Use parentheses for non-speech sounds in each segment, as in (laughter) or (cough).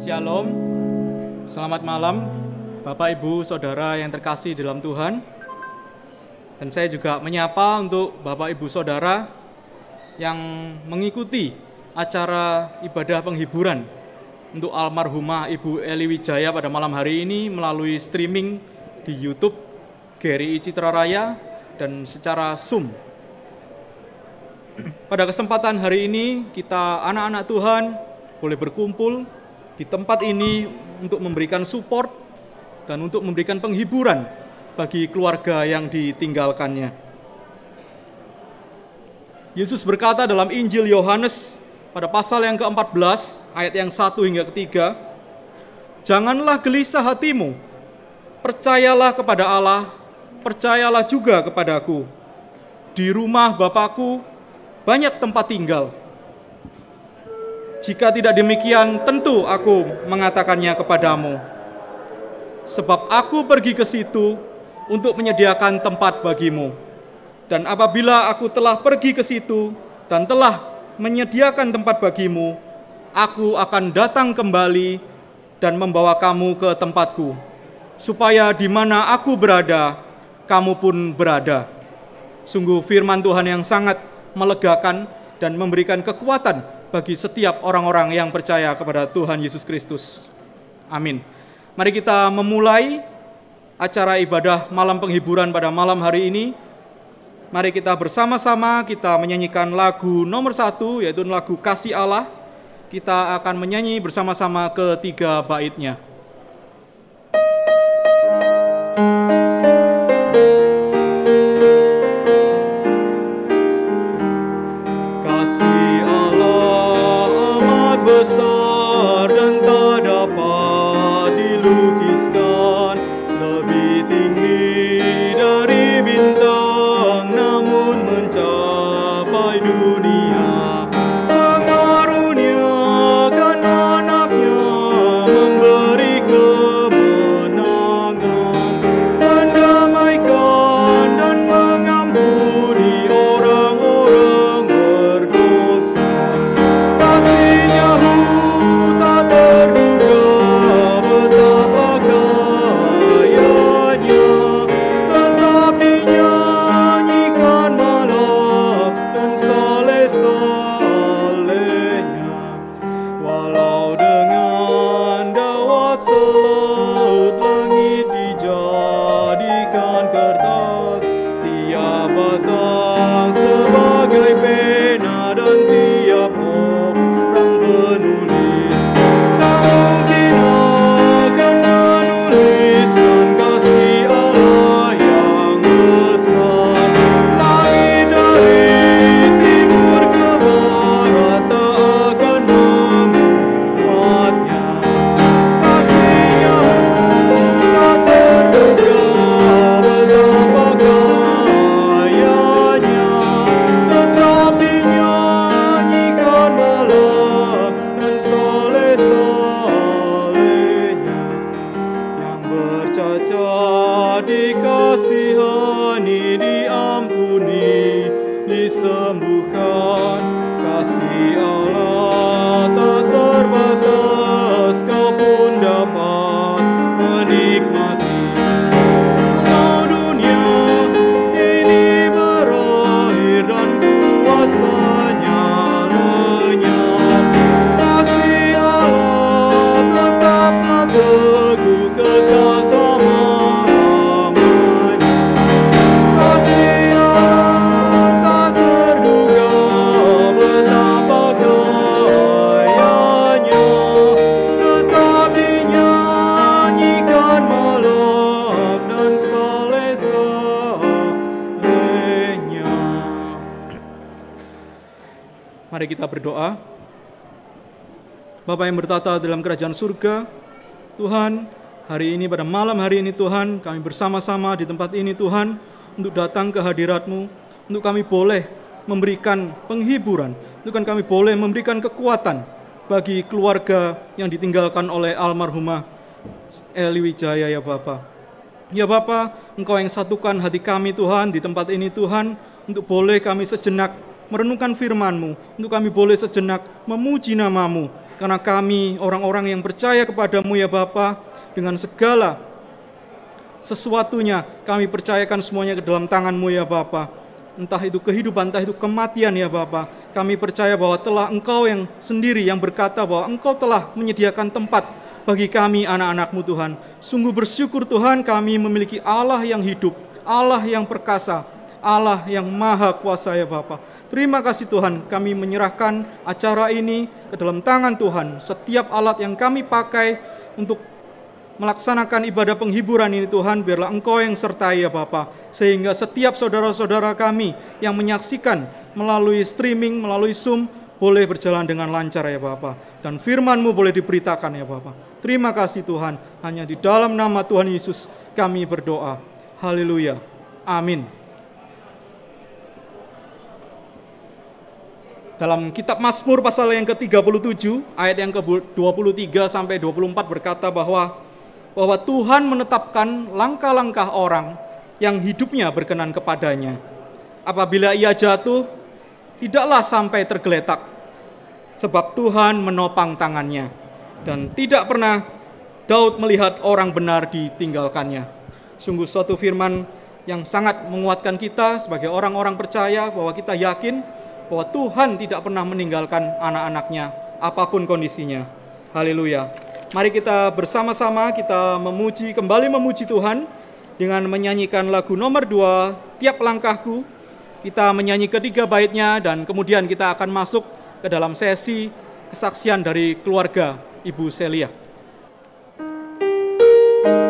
Shalom, selamat malam Bapak, Ibu, Saudara yang terkasih dalam Tuhan. Dan saya juga menyapa untuk Bapak, Ibu, Saudara yang mengikuti acara ibadah penghiburan untuk almarhumah Ibu Eli Wijaya pada malam hari ini melalui streaming di YouTube GRI Citra Raya dan secara Zoom. Pada kesempatan hari ini kita anak-anak Tuhan boleh berkumpul di tempat ini untuk memberikan support dan untuk memberikan penghiburan bagi keluarga yang ditinggalkannya. Yesus berkata dalam Injil Yohanes pada pasal yang ke-14 ayat yang 1 hingga ketiga, Janganlah gelisah hatimu, percayalah kepada Allah, percayalah juga kepadaku. Di rumah Bapakku banyak tempat tinggal. Jika tidak demikian, tentu aku mengatakannya kepadamu. Sebab aku pergi ke situ untuk menyediakan tempat bagimu. Dan apabila aku telah pergi ke situ dan telah menyediakan tempat bagimu, aku akan datang kembali dan membawa kamu ke tempatku, supaya di mana aku berada, kamu pun berada. Sungguh firman Tuhan yang sangat melegakan dan memberikan kekuatan bagi setiap orang-orang yang percaya kepada Tuhan Yesus Kristus. Amin. Mari kita memulai acara ibadah malam penghiburan pada malam hari ini. Mari kita bersama-sama kita menyanyikan lagu nomor satu yaitu lagu Kasih Allah. Kita akan menyanyi bersama-sama ketiga baitnya. Bapa yang bertata dalam kerajaan surga, Tuhan, hari ini pada malam hari ini Tuhan, kami bersama-sama di tempat ini Tuhan, untuk datang ke hadirat-Mu, untuk kami boleh memberikan penghiburan, untuk kan kami boleh memberikan kekuatan bagi keluarga yang ditinggalkan oleh almarhumah Eli Wijaya ya Bapak. Ya Bapa, Engkau yang satukan hati kami Tuhan di tempat ini Tuhan, untuk boleh kami sejenak merenungkan firman-Mu, untuk kami boleh sejenak memuji namamu, karena kami orang-orang yang percaya kepadamu ya Bapa dengan segala sesuatunya kami percayakan semuanya ke dalam tanganmu ya Bapa entah itu kehidupan, entah itu kematian ya Bapa. Kami percaya bahwa telah Engkau yang sendiri yang berkata bahwa Engkau telah menyediakan tempat bagi kami anak-anakmu Tuhan. Sungguh bersyukur Tuhan kami memiliki Allah yang hidup, Allah yang perkasa, Allah yang maha kuasa ya Bapak. Terima kasih Tuhan, kami menyerahkan acara ini ke dalam tangan Tuhan. Setiap alat yang kami pakai untuk melaksanakan ibadah penghiburan ini Tuhan, biarlah Engkau yang sertai ya Bapa, sehingga setiap saudara-saudara kami yang menyaksikan melalui streaming, melalui Zoom, boleh berjalan dengan lancar ya Bapa dan firman-Mu boleh diberitakan ya Bapa. Terima kasih Tuhan, hanya di dalam nama Tuhan Yesus kami berdoa. Haleluya. Amin. dalam kitab Mazmur pasal yang ke-37 ayat yang ke-23 sampai 24 berkata bahwa bahwa Tuhan menetapkan langkah-langkah orang yang hidupnya berkenan kepadanya. Apabila ia jatuh, tidaklah sampai tergeletak sebab Tuhan menopang tangannya dan tidak pernah Daud melihat orang benar ditinggalkannya. Sungguh suatu firman yang sangat menguatkan kita sebagai orang-orang percaya bahwa kita yakin bahwa Tuhan tidak pernah meninggalkan anak-anaknya apapun kondisinya. Haleluya. Mari kita bersama-sama kita memuji kembali memuji Tuhan dengan menyanyikan lagu nomor dua Tiap Langkahku. Kita menyanyi ketiga baitnya dan kemudian kita akan masuk ke dalam sesi kesaksian dari keluarga Ibu Celia. thank you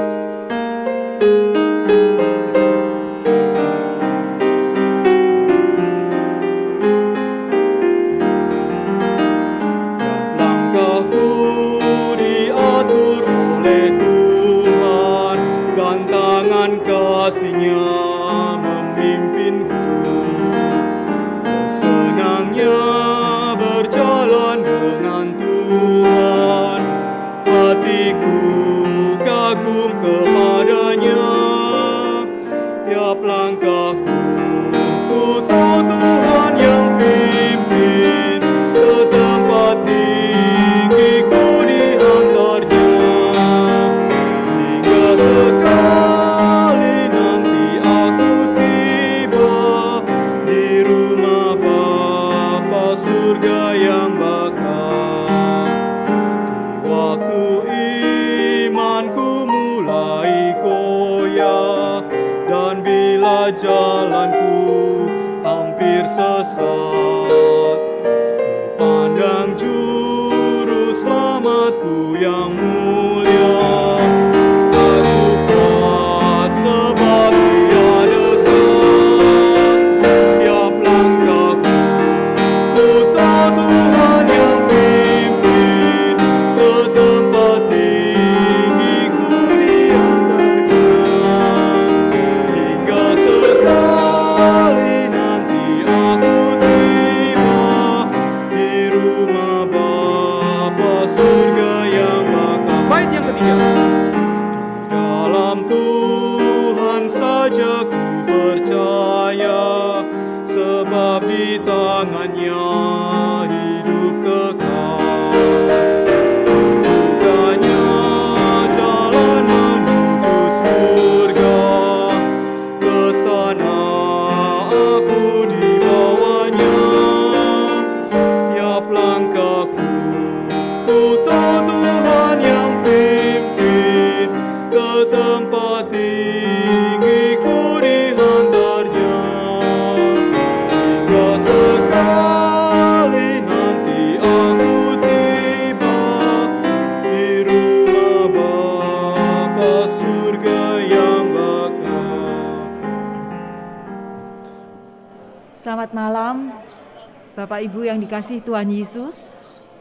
kasih Tuhan Yesus.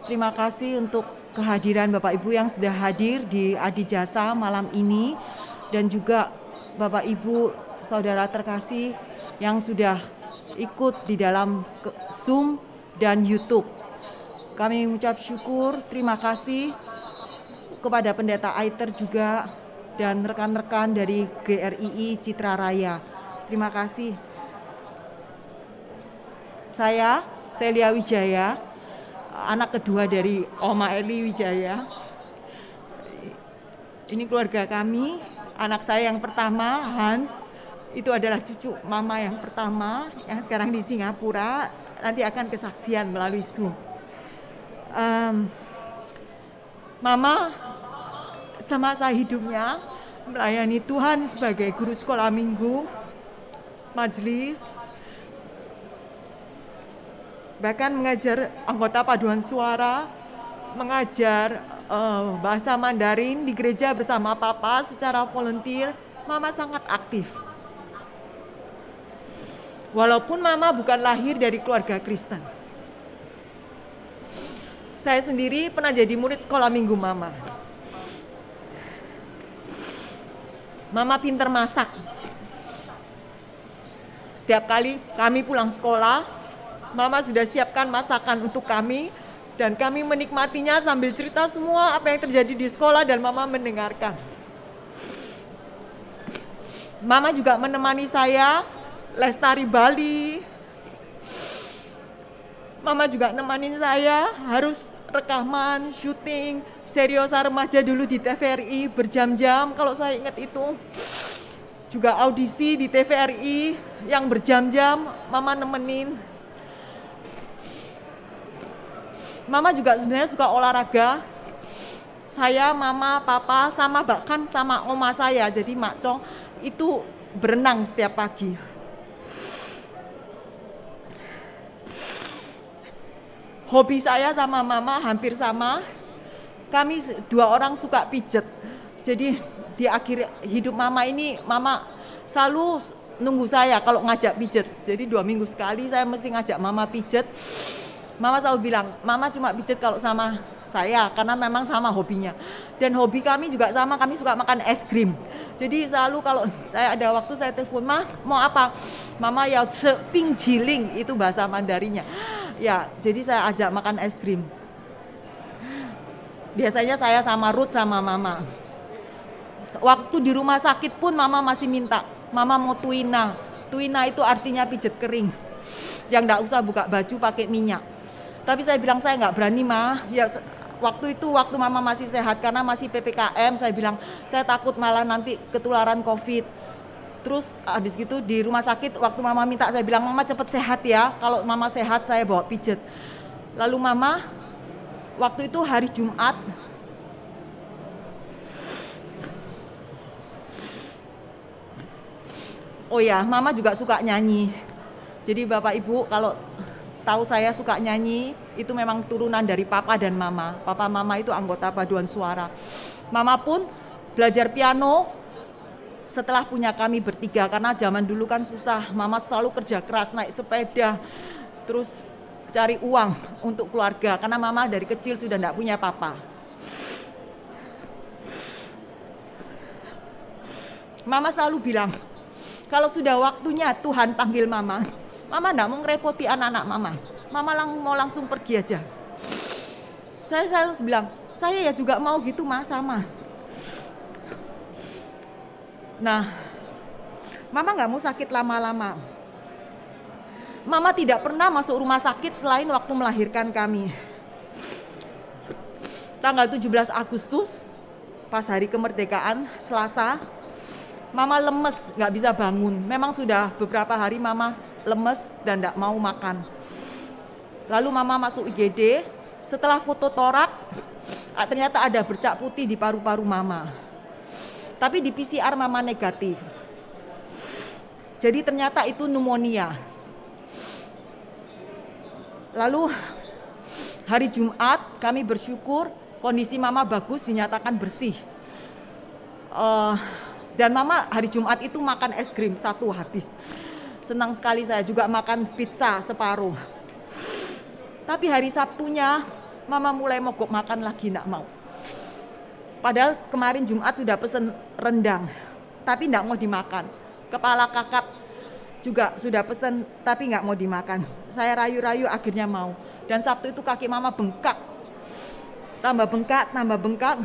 Terima kasih untuk kehadiran Bapak Ibu yang sudah hadir di Adi Jasa malam ini dan juga Bapak Ibu saudara terkasih yang sudah ikut di dalam Zoom dan YouTube. Kami mengucap syukur, terima kasih kepada Pendeta Aiter juga dan rekan-rekan dari GRII Citra Raya. Terima kasih. Saya Celia Wijaya, anak kedua dari Oma Eli Wijaya. Ini keluarga kami, anak saya yang pertama Hans itu adalah cucu mama yang pertama yang sekarang di Singapura nanti akan kesaksian melalui Zoom. Um, mama semasa hidupnya melayani Tuhan sebagai guru sekolah minggu, majelis, bahkan mengajar anggota paduan suara, mengajar uh, bahasa Mandarin di gereja bersama papa secara volunteer, mama sangat aktif. Walaupun mama bukan lahir dari keluarga Kristen. Saya sendiri pernah jadi murid sekolah minggu mama. Mama pinter masak. Setiap kali kami pulang sekolah, Mama sudah siapkan masakan untuk kami dan kami menikmatinya sambil cerita semua apa yang terjadi di sekolah dan Mama mendengarkan. Mama juga menemani saya lestari Bali. Mama juga nemanin saya harus rekaman, syuting, seriosa remaja dulu di TVRI berjam-jam kalau saya ingat itu. Juga audisi di TVRI yang berjam-jam, Mama nemenin. Mama juga sebenarnya suka olahraga. Saya, mama, papa, sama bahkan sama oma saya. Jadi Mak Cong itu berenang setiap pagi. Hobi saya sama mama hampir sama. Kami dua orang suka pijet. Jadi di akhir hidup mama ini mama selalu nunggu saya kalau ngajak pijet jadi dua minggu sekali saya mesti ngajak mama pijet Mama selalu bilang, Mama cuma pijat kalau sama saya karena memang sama hobinya. Dan hobi kami juga sama, kami suka makan es krim. Jadi selalu kalau (laughs) saya ada waktu saya telepon, "Ma, mau apa?" Mama ya seping jiling itu bahasa Mandarinya. Ya, jadi saya ajak makan es krim. Biasanya saya sama Ruth sama Mama. Waktu di rumah sakit pun Mama masih minta, "Mama mau tuina." Tuina itu artinya pijet kering. Yang nggak usah buka baju pakai minyak tapi saya bilang saya nggak berani mah ya waktu itu waktu mama masih sehat karena masih PPKM saya bilang saya takut malah nanti ketularan covid terus habis gitu di rumah sakit waktu mama minta saya bilang mama cepet sehat ya kalau mama sehat saya bawa pijet lalu mama waktu itu hari Jumat Oh ya, mama juga suka nyanyi. Jadi Bapak Ibu kalau tahu saya suka nyanyi itu memang turunan dari papa dan mama. Papa mama itu anggota paduan suara. Mama pun belajar piano setelah punya kami bertiga karena zaman dulu kan susah. Mama selalu kerja keras naik sepeda terus cari uang (laughs) untuk keluarga karena mama dari kecil sudah tidak punya papa. Mama selalu bilang, kalau sudah waktunya Tuhan panggil mama, Mama ndak mau ngerepoti anak-anak mama. Mama lang mau langsung pergi aja. Saya selalu bilang, saya ya juga mau gitu mas sama. Nah, mama nggak mau sakit lama-lama. Mama tidak pernah masuk rumah sakit selain waktu melahirkan kami. Tanggal 17 Agustus, pas hari kemerdekaan, Selasa, Mama lemes, nggak bisa bangun. Memang sudah beberapa hari Mama lemes dan tidak mau makan. Lalu mama masuk IGD, setelah foto toraks ah, ternyata ada bercak putih di paru-paru mama. Tapi di PCR mama negatif. Jadi ternyata itu pneumonia. Lalu hari Jumat kami bersyukur kondisi mama bagus dinyatakan bersih. Uh, dan mama hari Jumat itu makan es krim satu habis senang sekali saya juga makan pizza separuh. Tapi hari Sabtunya mama mulai mogok makan lagi nak mau. Padahal kemarin Jumat sudah pesen rendang, tapi nggak mau dimakan. Kepala kakap juga sudah pesen, tapi nggak mau dimakan. Saya rayu-rayu akhirnya mau. Dan Sabtu itu kaki mama bengkak. Tambah bengkak, tambah bengkak.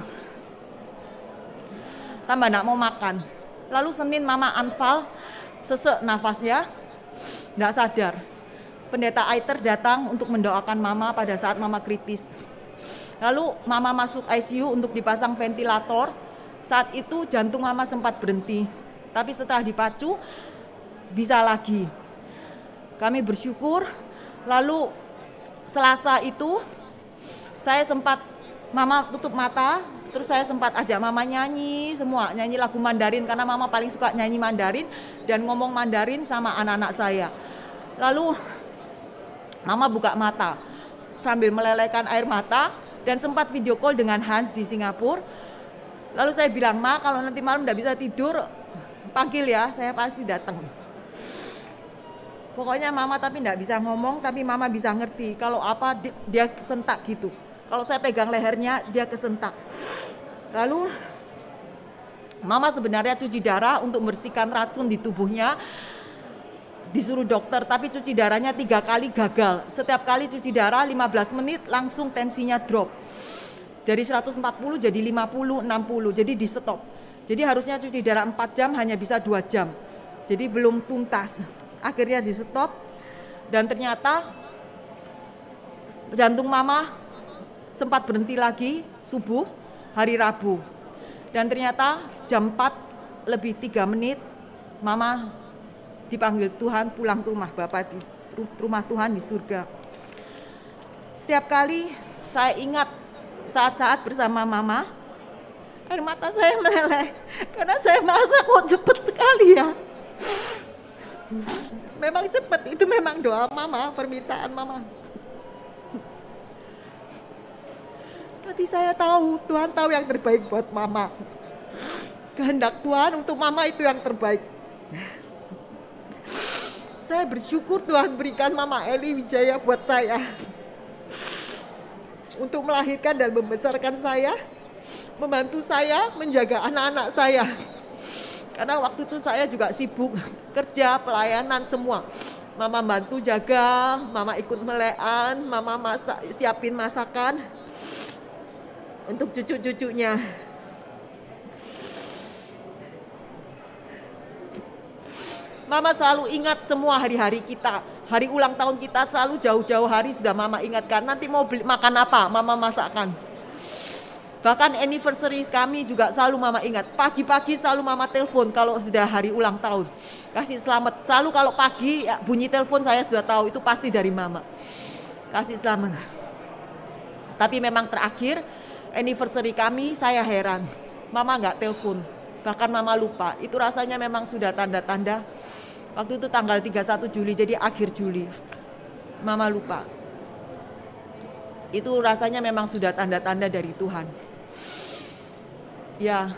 Tambah nggak mau makan. Lalu Senin mama anfal, sesek nafasnya, nggak sadar. Pendeta Aiter datang untuk mendoakan mama pada saat mama kritis. Lalu mama masuk ICU untuk dipasang ventilator. Saat itu jantung mama sempat berhenti, tapi setelah dipacu bisa lagi. Kami bersyukur. Lalu Selasa itu saya sempat mama tutup mata, terus saya sempat ajak mama nyanyi semua nyanyi lagu Mandarin karena mama paling suka nyanyi Mandarin dan ngomong Mandarin sama anak-anak saya lalu mama buka mata sambil melelehkan air mata dan sempat video call dengan Hans di Singapura lalu saya bilang ma kalau nanti malam tidak bisa tidur panggil ya saya pasti datang pokoknya mama tapi tidak bisa ngomong tapi mama bisa ngerti kalau apa dia sentak gitu kalau saya pegang lehernya, dia kesentak. Lalu mama sebenarnya cuci darah untuk membersihkan racun di tubuhnya disuruh dokter tapi cuci darahnya tiga kali gagal setiap kali cuci darah 15 menit langsung tensinya drop dari 140 jadi 50 60 jadi di stop jadi harusnya cuci darah 4 jam hanya bisa 2 jam jadi belum tuntas akhirnya di stop dan ternyata jantung mama sempat berhenti lagi subuh hari Rabu. Dan ternyata jam 4 lebih 3 menit mama dipanggil Tuhan pulang ke rumah Bapak di rumah Tuhan di surga. Setiap kali saya ingat saat-saat bersama mama, air mata saya meleleh karena saya merasa kok cepat sekali ya memang cepat, itu memang doa mama permintaan mama Tapi saya tahu Tuhan tahu yang terbaik buat mama. Kehendak Tuhan untuk mama itu yang terbaik. Saya bersyukur Tuhan berikan mama Eli Wijaya buat saya. Untuk melahirkan dan membesarkan saya, membantu saya menjaga anak-anak saya. Karena waktu itu saya juga sibuk kerja, pelayanan semua. Mama bantu jaga, mama ikut melean, mama masak, siapin masakan untuk cucu-cucunya. Mama selalu ingat semua hari-hari kita. Hari ulang tahun kita selalu jauh-jauh hari sudah mama ingatkan. Nanti mau beli, makan apa, mama masakkan. Bahkan anniversary kami juga selalu mama ingat. Pagi-pagi selalu mama telepon kalau sudah hari ulang tahun. Kasih selamat. Selalu kalau pagi ya, bunyi telepon saya sudah tahu itu pasti dari mama. Kasih selamat. Tapi memang terakhir anniversary kami, saya heran. Mama nggak telepon, bahkan mama lupa. Itu rasanya memang sudah tanda-tanda. Waktu itu tanggal 31 Juli, jadi akhir Juli. Mama lupa. Itu rasanya memang sudah tanda-tanda dari Tuhan. Ya,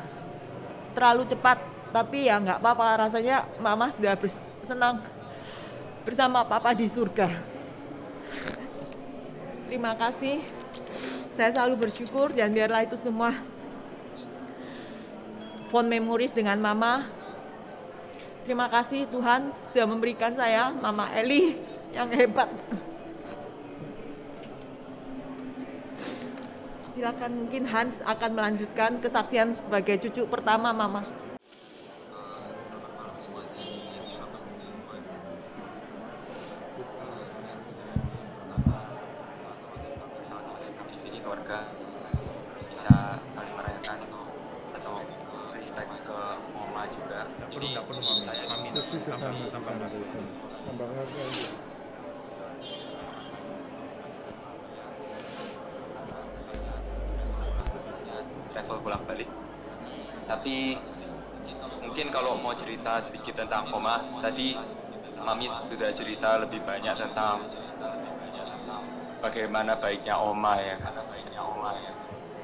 terlalu cepat, tapi ya nggak apa-apa. Rasanya mama sudah senang bersama papa di surga. Terima kasih saya selalu bersyukur dan biarlah itu semua fond memoris dengan mama. Terima kasih Tuhan sudah memberikan saya Mama Eli yang hebat. Silakan mungkin Hans akan melanjutkan kesaksian sebagai cucu pertama Mama. Travel pulang balik. Tapi mungkin kalau mau cerita sedikit tentang koma, tadi Mami sudah cerita lebih banyak tentang bagaimana baiknya Oma ya.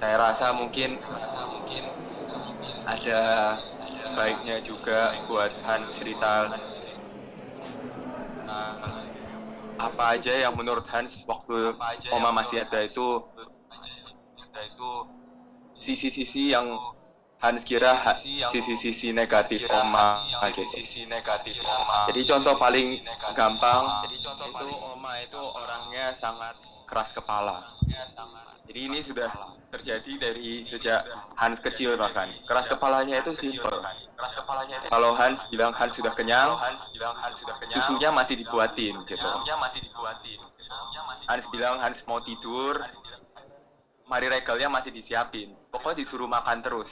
Saya rasa mungkin ada baiknya juga buat Hans Rital Nah, apa aja yang menurut Hans waktu Oma masih ada itu sisi-sisi yang Hans kira sisi-sisi negatif Oma gitu. Sisi negatif Oma. Jadi contoh paling gampang Jadi contoh itu Oma itu orangnya sangat keras kepala. Sangat jadi ini sudah terjadi dari sejak Hans kecil bahkan. Keras kepalanya itu simpel. kalau Hans bilang Hans sudah kenyang, susunya masih dibuatin gitu. Hans bilang Hans mau tidur, Mari regalnya masih disiapin. Pokoknya disuruh makan terus.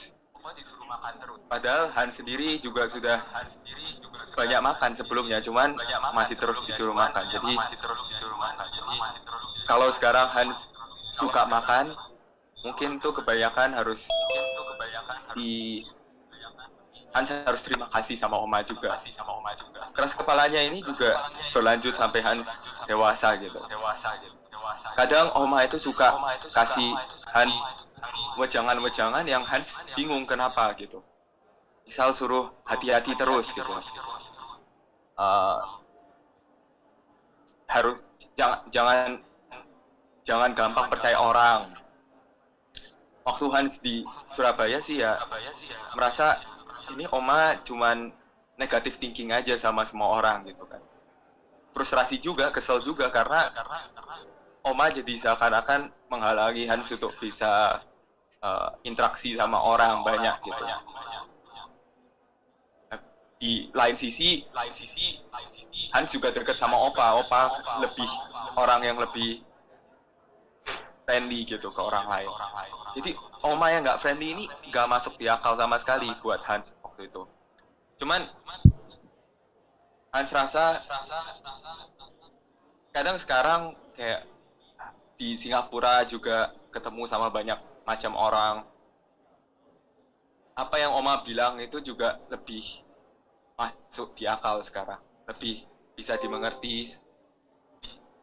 Padahal Hans sendiri juga sudah banyak makan sebelumnya, cuman masih terus disuruh makan. Jadi kalau sekarang Hans suka makan mungkin tuh kebanyakan harus di kan saya harus terima kasih sama Oma juga. Keras kepalanya ini juga berlanjut sampai Hans dewasa gitu. Kadang Oma itu suka kasih Hans wejangan-wejangan yang Hans bingung kenapa gitu. Misal suruh hati-hati terus gitu. Uh, harus jangan jangan jangan gampang percaya orang. Waktu Hans di Surabaya sih ya merasa ini Oma cuman negatif thinking aja sama semua orang gitu kan. Frustrasi juga, kesel juga karena Oma jadi seakan-akan menghalangi Hans untuk bisa uh, interaksi sama orang banyak gitu. Di lain sisi, Hans juga dekat sama Opa. Opa lebih orang yang lebih friendly gitu ke iya, orang lain. Jadi Oma yang nggak friendly ini nggak masuk di akal sama sekali buat Hans waktu itu. Cuman Hans rasa kadang sekarang kayak di Singapura juga ketemu sama banyak macam orang. Apa yang Oma bilang itu juga lebih masuk di akal sekarang, lebih bisa dimengerti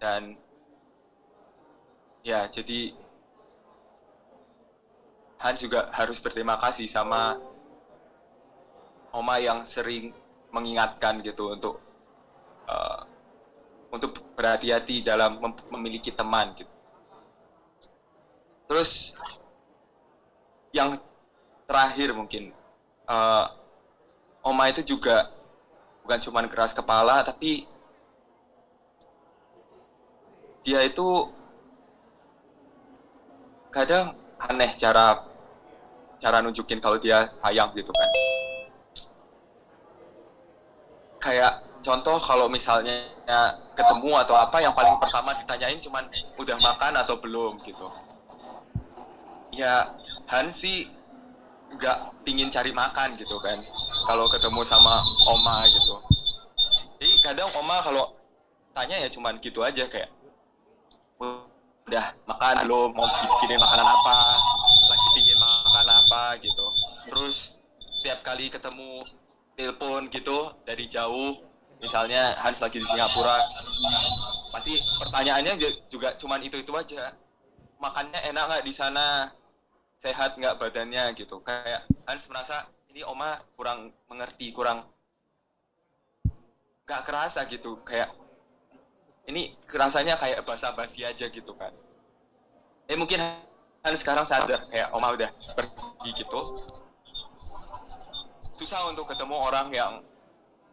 dan ya jadi Han juga harus berterima kasih sama Oma yang sering mengingatkan gitu untuk uh, untuk berhati-hati dalam mem memiliki teman gitu. Terus yang terakhir mungkin uh, eh, Oma itu juga bukan cuma keras kepala tapi dia itu kadang aneh cara cara nunjukin kalau dia sayang gitu kan kayak contoh kalau misalnya ketemu atau apa yang paling pertama ditanyain cuman udah makan atau belum gitu ya Hansi nggak pingin cari makan gitu kan kalau ketemu sama Oma gitu jadi kadang Oma kalau tanya ya cuman gitu aja kayak udah makan lo mau bikin makanan apa lagi pingin makan apa gitu terus setiap kali ketemu telepon gitu dari jauh misalnya Hans lagi di Singapura pasti pertanyaannya juga cuman itu itu aja makannya enak nggak di sana sehat nggak badannya gitu kayak Hans merasa ini Oma kurang mengerti kurang nggak kerasa gitu kayak ini rasanya kayak basa-basi aja gitu kan eh mungkin kan sekarang sadar kayak Oma udah pergi gitu susah untuk ketemu orang yang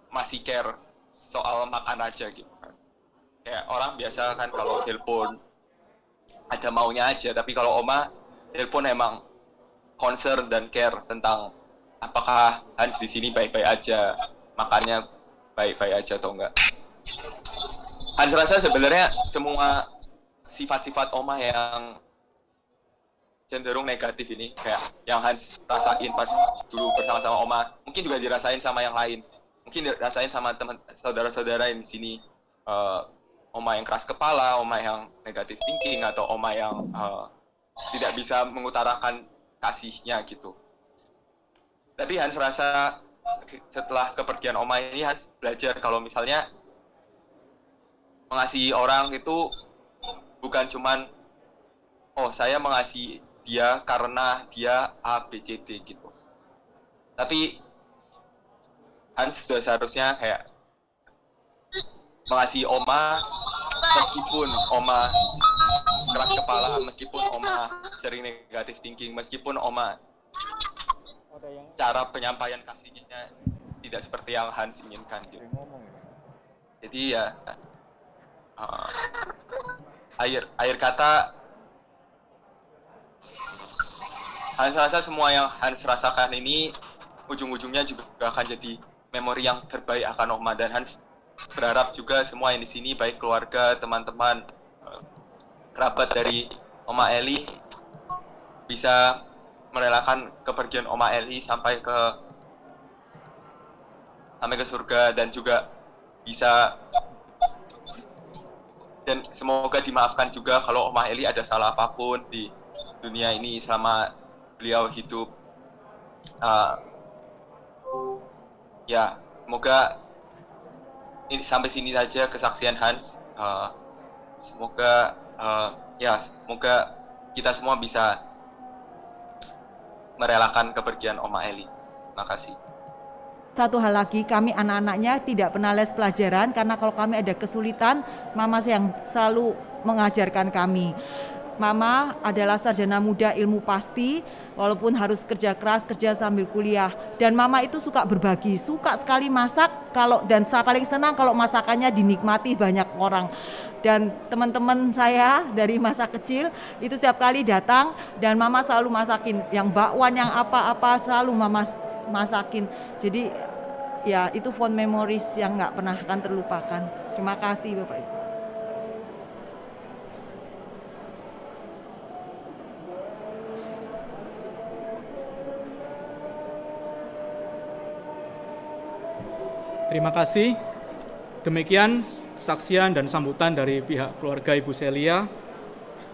masih care soal makan aja gitu kan kayak orang biasa kan kalau telepon ada maunya aja tapi kalau Oma telepon emang concern dan care tentang apakah Hans di sini baik-baik aja makannya baik-baik aja atau enggak Hans rasa sebenarnya semua sifat-sifat Oma yang cenderung negatif ini kayak yang Hans rasain pas dulu bersama-sama Oma mungkin juga dirasain sama yang lain mungkin dirasain sama teman saudara-saudara yang di sini uh, eh, Oma yang keras kepala Oma yang negatif thinking atau Oma yang uh, tidak bisa mengutarakan kasihnya gitu tapi Hans rasa setelah kepergian Oma ini Hans belajar kalau misalnya mengasihi orang itu bukan cuman oh saya mengasihi dia karena dia A B C D gitu tapi Hans sudah seharusnya kayak mengasihi Oma meskipun Oma keras kepala meskipun Oma sering negatif thinking meskipun Oma cara penyampaian kasihnya tidak seperti yang Hans inginkan gitu. Ya? jadi ya Ah. air air kata Hans rasa semua yang Hans rasakan ini ujung-ujungnya juga akan jadi memori yang terbaik akan Oma dan Hans berharap juga semua yang di sini baik keluarga, teman-teman, eh, kerabat dari Oma Eli bisa merelakan kepergian Oma Eli sampai ke sampai ke surga dan juga bisa dan semoga dimaafkan juga kalau Oma Eli ada salah apapun di dunia ini selama beliau hidup uh, ya semoga ini sampai sini saja kesaksian Hans uh, semoga uh, ya semoga kita semua bisa merelakan kepergian Oma Eli. Terima kasih satu hal lagi kami anak-anaknya tidak pernah les pelajaran karena kalau kami ada kesulitan mama yang selalu mengajarkan kami Mama adalah sarjana muda ilmu pasti, walaupun harus kerja keras, kerja sambil kuliah. Dan mama itu suka berbagi, suka sekali masak kalau dan saya paling senang kalau masakannya dinikmati banyak orang. Dan teman-teman saya dari masa kecil itu setiap kali datang dan mama selalu masakin yang bakwan, yang apa-apa selalu mama masakin jadi ya itu fond memories yang nggak pernah akan terlupakan terima kasih bapak ibu Terima kasih. Demikian kesaksian dan sambutan dari pihak keluarga Ibu Celia.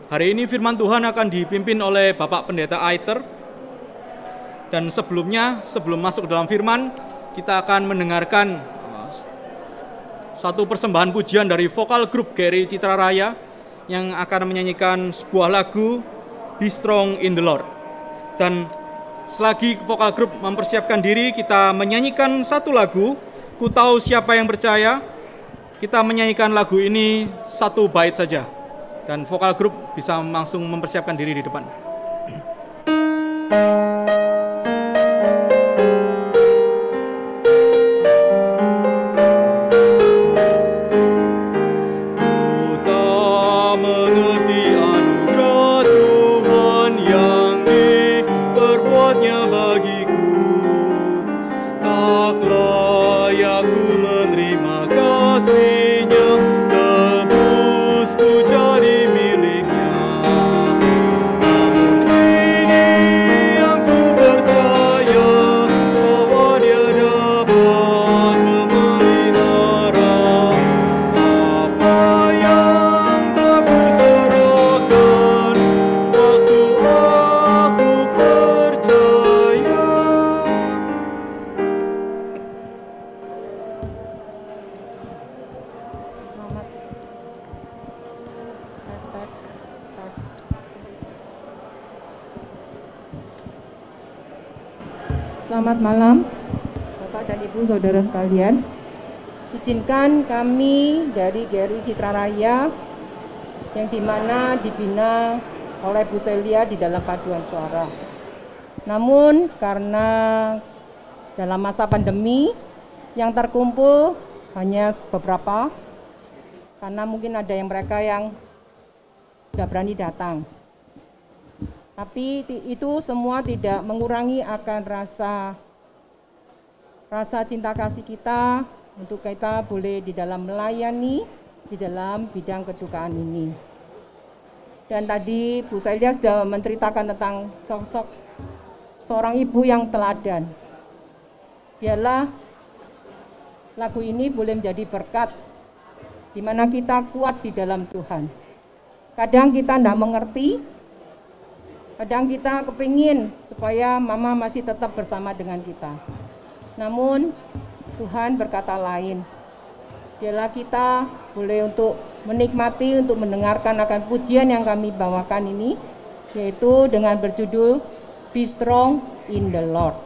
Hari ini firman Tuhan akan dipimpin oleh Bapak Pendeta Aiter, dan sebelumnya, sebelum masuk dalam firman, kita akan mendengarkan satu persembahan pujian dari vokal grup Gary Citra Raya yang akan menyanyikan sebuah lagu Be Strong in the Lord. Dan selagi vokal grup mempersiapkan diri, kita menyanyikan satu lagu, Ku Tahu Siapa Yang Percaya. Kita menyanyikan lagu ini satu bait saja. Dan vokal grup bisa langsung mempersiapkan diri di depan. thank you sekalian, izinkan kami dari GRI Citra Raya yang dimana dibina oleh Bu Celia di dalam paduan suara. Namun karena dalam masa pandemi yang terkumpul hanya beberapa karena mungkin ada yang mereka yang tidak berani datang. Tapi itu semua tidak mengurangi akan rasa rasa cinta kasih kita untuk kita boleh di dalam melayani di dalam bidang kedukaan ini. Dan tadi Bu Selia sudah menceritakan tentang sosok seorang ibu yang teladan. Biarlah lagu ini boleh menjadi berkat di mana kita kuat di dalam Tuhan. Kadang kita tidak mengerti, kadang kita kepingin supaya mama masih tetap bersama dengan kita. Namun Tuhan berkata lain. Biarlah kita boleh untuk menikmati, untuk mendengarkan akan pujian yang kami bawakan ini, yaitu dengan berjudul Be Strong in the Lord.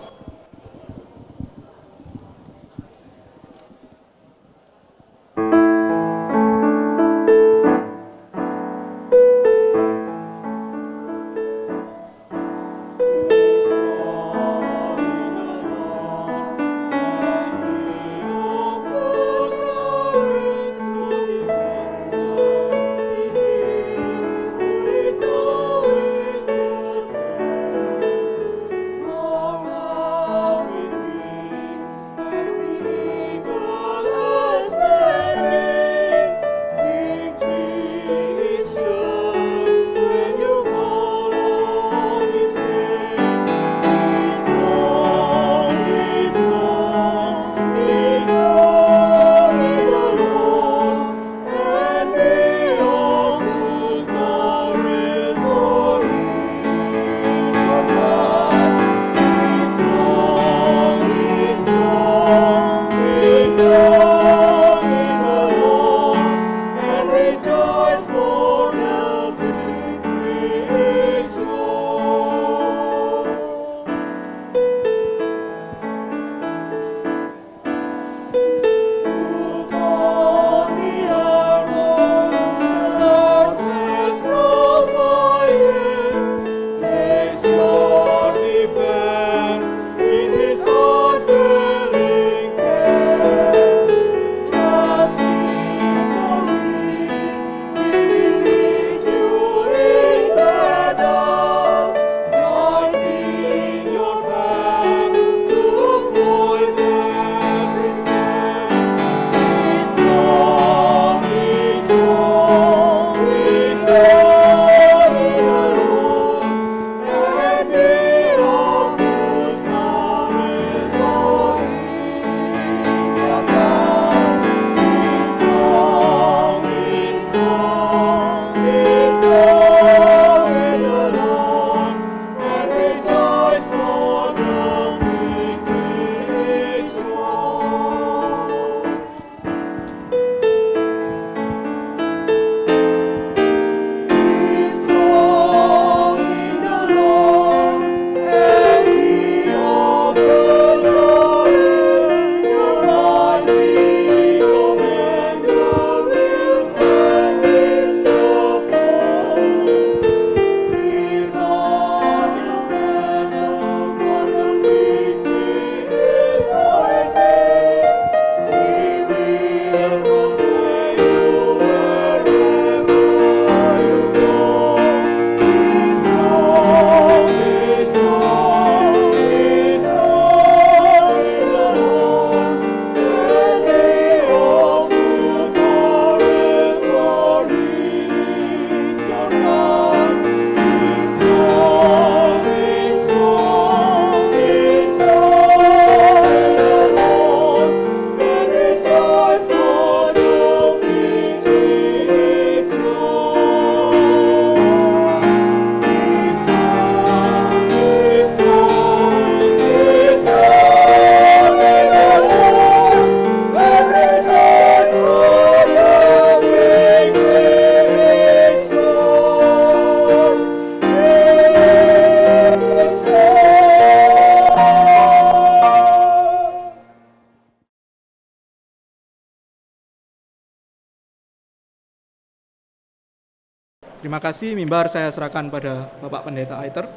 kasih. Mimbar saya serahkan pada Bapak Pendeta Aiter.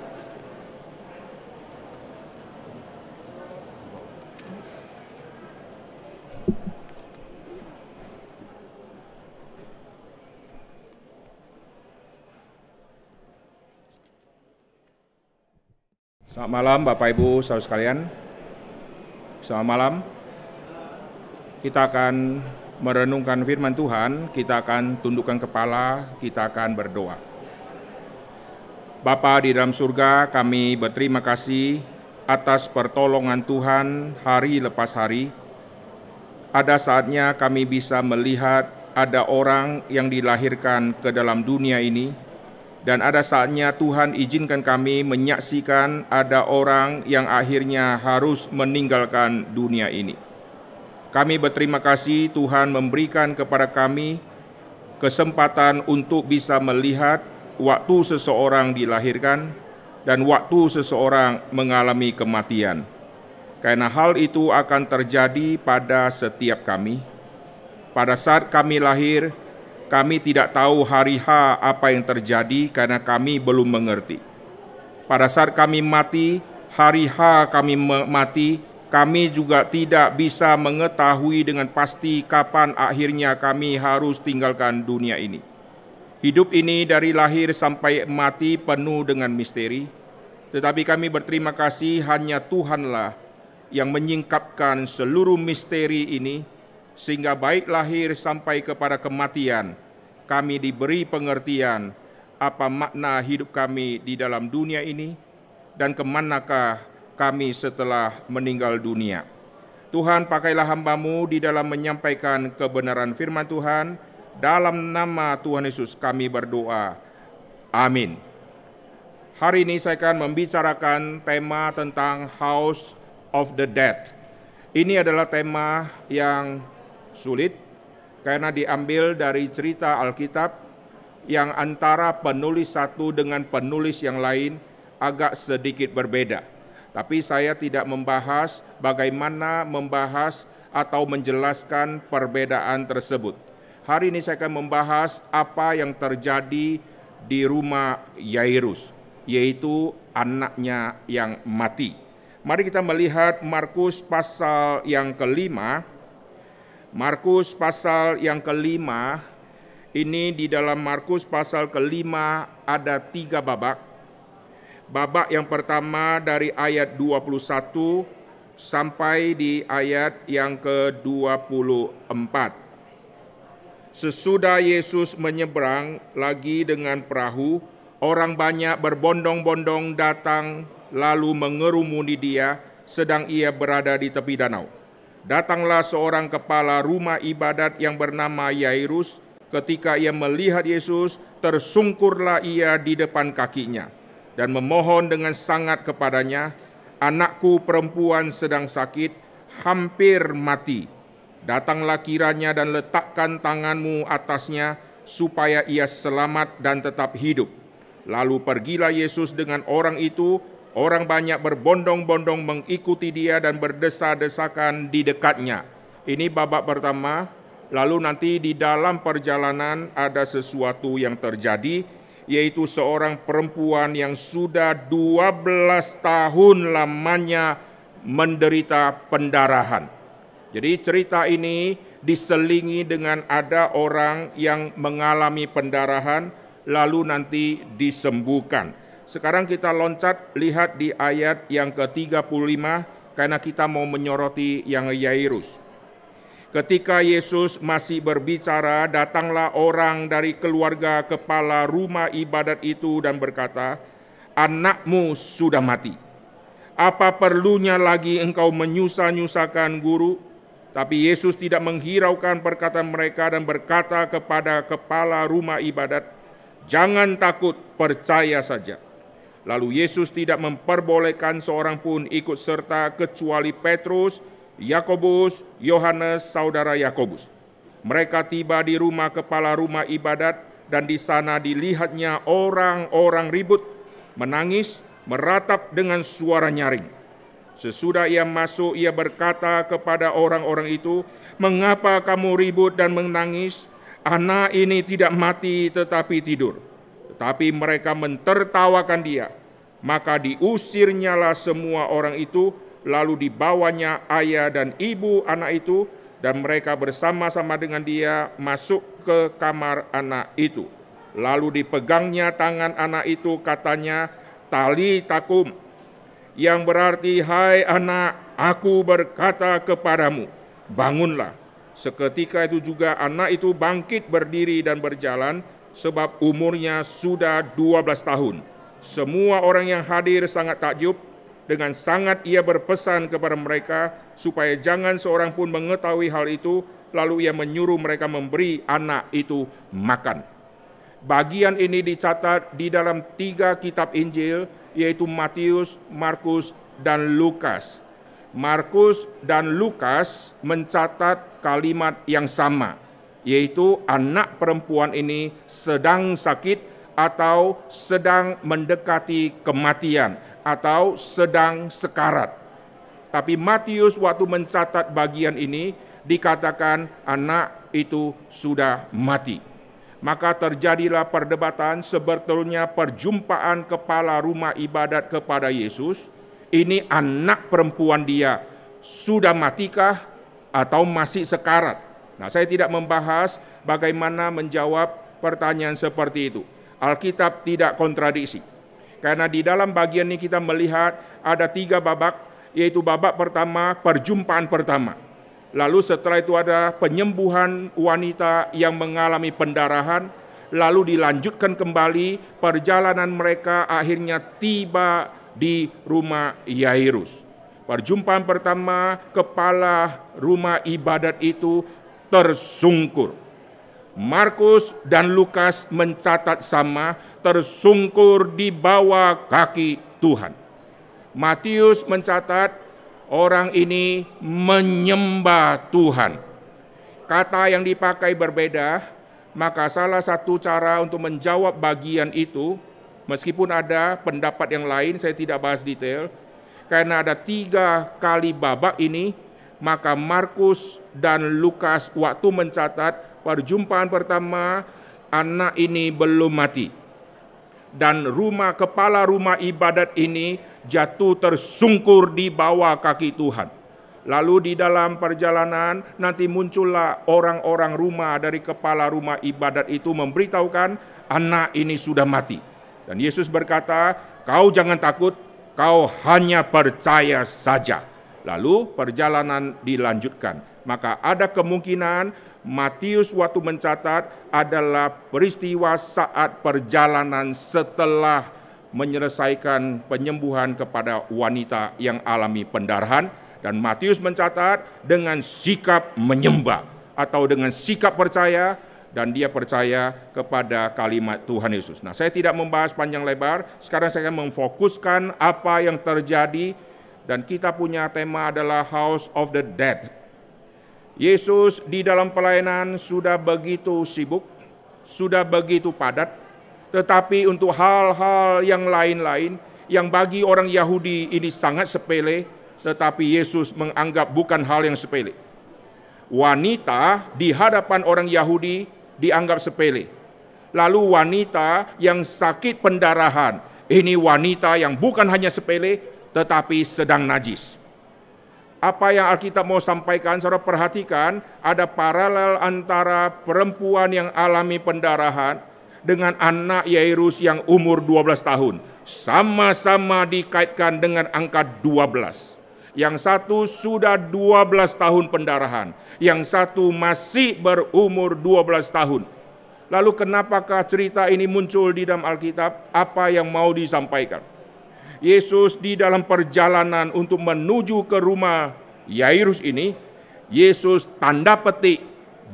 Selamat malam Bapak Ibu saudara sekalian. Selamat malam. Kita akan merenungkan firman Tuhan, kita akan tundukkan kepala, kita akan berdoa. Bapa di dalam surga, kami berterima kasih atas pertolongan Tuhan hari lepas hari. Ada saatnya kami bisa melihat ada orang yang dilahirkan ke dalam dunia ini, dan ada saatnya Tuhan izinkan kami menyaksikan ada orang yang akhirnya harus meninggalkan dunia ini. Kami berterima kasih Tuhan memberikan kepada kami kesempatan untuk bisa melihat waktu seseorang dilahirkan dan waktu seseorang mengalami kematian. Karena hal itu akan terjadi pada setiap kami. Pada saat kami lahir, kami tidak tahu hari H apa yang terjadi karena kami belum mengerti. Pada saat kami mati, hari H kami mati kami juga tidak bisa mengetahui dengan pasti kapan akhirnya kami harus tinggalkan dunia ini. Hidup ini dari lahir sampai mati penuh dengan misteri, tetapi kami berterima kasih hanya Tuhanlah yang menyingkapkan seluruh misteri ini, sehingga baik lahir sampai kepada kematian, kami diberi pengertian apa makna hidup kami di dalam dunia ini, dan kemanakah kami setelah meninggal dunia. Tuhan pakailah hambamu di dalam menyampaikan kebenaran firman Tuhan. Dalam nama Tuhan Yesus kami berdoa. Amin. Hari ini saya akan membicarakan tema tentang House of the Dead. Ini adalah tema yang sulit karena diambil dari cerita Alkitab yang antara penulis satu dengan penulis yang lain agak sedikit berbeda. Tapi saya tidak membahas bagaimana membahas atau menjelaskan perbedaan tersebut. Hari ini saya akan membahas apa yang terjadi di rumah Yairus, yaitu anaknya yang mati. Mari kita melihat Markus pasal yang kelima. Markus pasal yang kelima, ini di dalam Markus pasal kelima ada tiga babak babak yang pertama dari ayat 21 sampai di ayat yang ke-24. Sesudah Yesus menyeberang lagi dengan perahu, orang banyak berbondong-bondong datang lalu mengerumuni dia sedang ia berada di tepi danau. Datanglah seorang kepala rumah ibadat yang bernama Yairus. Ketika ia melihat Yesus, tersungkurlah ia di depan kakinya dan memohon dengan sangat kepadanya, anakku perempuan sedang sakit, hampir mati. Datanglah kiranya dan letakkan tanganmu atasnya, supaya ia selamat dan tetap hidup. Lalu pergilah Yesus dengan orang itu, orang banyak berbondong-bondong mengikuti dia dan berdesa-desakan di dekatnya. Ini babak pertama, lalu nanti di dalam perjalanan ada sesuatu yang terjadi, yaitu seorang perempuan yang sudah 12 tahun lamanya menderita pendarahan. Jadi cerita ini diselingi dengan ada orang yang mengalami pendarahan lalu nanti disembuhkan. Sekarang kita loncat lihat di ayat yang ke-35 karena kita mau menyoroti yang Yairus. Ketika Yesus masih berbicara, datanglah orang dari keluarga kepala rumah ibadat itu dan berkata, "Anakmu sudah mati. Apa perlunya lagi engkau menyusah-nyusahkan guru?" Tapi Yesus tidak menghiraukan perkataan mereka dan berkata kepada kepala rumah ibadat, "Jangan takut, percaya saja." Lalu Yesus tidak memperbolehkan seorang pun ikut serta kecuali Petrus Yakobus, Yohanes, saudara Yakobus. Mereka tiba di rumah kepala rumah ibadat dan di sana dilihatnya orang-orang ribut, menangis, meratap dengan suara nyaring. Sesudah ia masuk, ia berkata kepada orang-orang itu, "Mengapa kamu ribut dan menangis? Anak ini tidak mati tetapi tidur." Tetapi mereka mentertawakan dia. Maka diusirnyalah semua orang itu lalu dibawanya ayah dan ibu anak itu, dan mereka bersama-sama dengan dia masuk ke kamar anak itu. Lalu dipegangnya tangan anak itu, katanya, "Tali takum," yang berarti, "Hai anak, aku berkata kepadamu, bangunlah." Seketika itu juga anak itu bangkit berdiri dan berjalan sebab umurnya sudah 12 tahun. Semua orang yang hadir sangat takjub dengan sangat ia berpesan kepada mereka supaya jangan seorang pun mengetahui hal itu, lalu ia menyuruh mereka memberi anak itu makan. Bagian ini dicatat di dalam tiga kitab Injil, yaitu Matius, Markus, dan Lukas. Markus dan Lukas mencatat kalimat yang sama, yaitu anak perempuan ini sedang sakit atau sedang mendekati kematian atau sedang sekarat. Tapi Matius waktu mencatat bagian ini dikatakan anak itu sudah mati. Maka terjadilah perdebatan sebetulnya perjumpaan kepala rumah ibadat kepada Yesus. Ini anak perempuan dia sudah matikah atau masih sekarat? Nah, saya tidak membahas bagaimana menjawab pertanyaan seperti itu. Alkitab tidak kontradiksi. Karena di dalam bagian ini kita melihat ada tiga babak, yaitu babak pertama, perjumpaan pertama. Lalu setelah itu ada penyembuhan wanita yang mengalami pendarahan, lalu dilanjutkan kembali perjalanan mereka akhirnya tiba di rumah Yairus. Perjumpaan pertama, kepala rumah ibadat itu tersungkur Markus dan Lukas mencatat sama tersungkur di bawah kaki Tuhan. Matius mencatat orang ini menyembah Tuhan. Kata yang dipakai berbeda, maka salah satu cara untuk menjawab bagian itu, meskipun ada pendapat yang lain, saya tidak bahas detail, karena ada tiga kali babak ini, maka Markus dan Lukas waktu mencatat perjumpaan pertama anak ini belum mati. Dan rumah kepala rumah ibadat ini jatuh tersungkur di bawah kaki Tuhan. Lalu di dalam perjalanan nanti muncullah orang-orang rumah dari kepala rumah ibadat itu memberitahukan anak ini sudah mati. Dan Yesus berkata, kau jangan takut, kau hanya percaya saja. Lalu perjalanan dilanjutkan. Maka ada kemungkinan Matius waktu mencatat adalah peristiwa saat perjalanan setelah menyelesaikan penyembuhan kepada wanita yang alami pendarahan dan Matius mencatat dengan sikap menyembah atau dengan sikap percaya dan dia percaya kepada kalimat Tuhan Yesus. Nah, saya tidak membahas panjang lebar, sekarang saya akan memfokuskan apa yang terjadi dan kita punya tema adalah House of the Dead Yesus di dalam pelayanan sudah begitu sibuk, sudah begitu padat, tetapi untuk hal-hal yang lain-lain yang bagi orang Yahudi ini sangat sepele, tetapi Yesus menganggap bukan hal yang sepele. Wanita di hadapan orang Yahudi dianggap sepele. Lalu wanita yang sakit pendarahan, ini wanita yang bukan hanya sepele tetapi sedang najis apa yang Alkitab mau sampaikan, saudara perhatikan, ada paralel antara perempuan yang alami pendarahan dengan anak Yairus yang umur 12 tahun. Sama-sama dikaitkan dengan angka 12. Yang satu sudah 12 tahun pendarahan, yang satu masih berumur 12 tahun. Lalu kenapakah cerita ini muncul di dalam Alkitab? Apa yang mau disampaikan? Yesus di dalam perjalanan untuk menuju ke rumah Yairus ini, Yesus tanda petik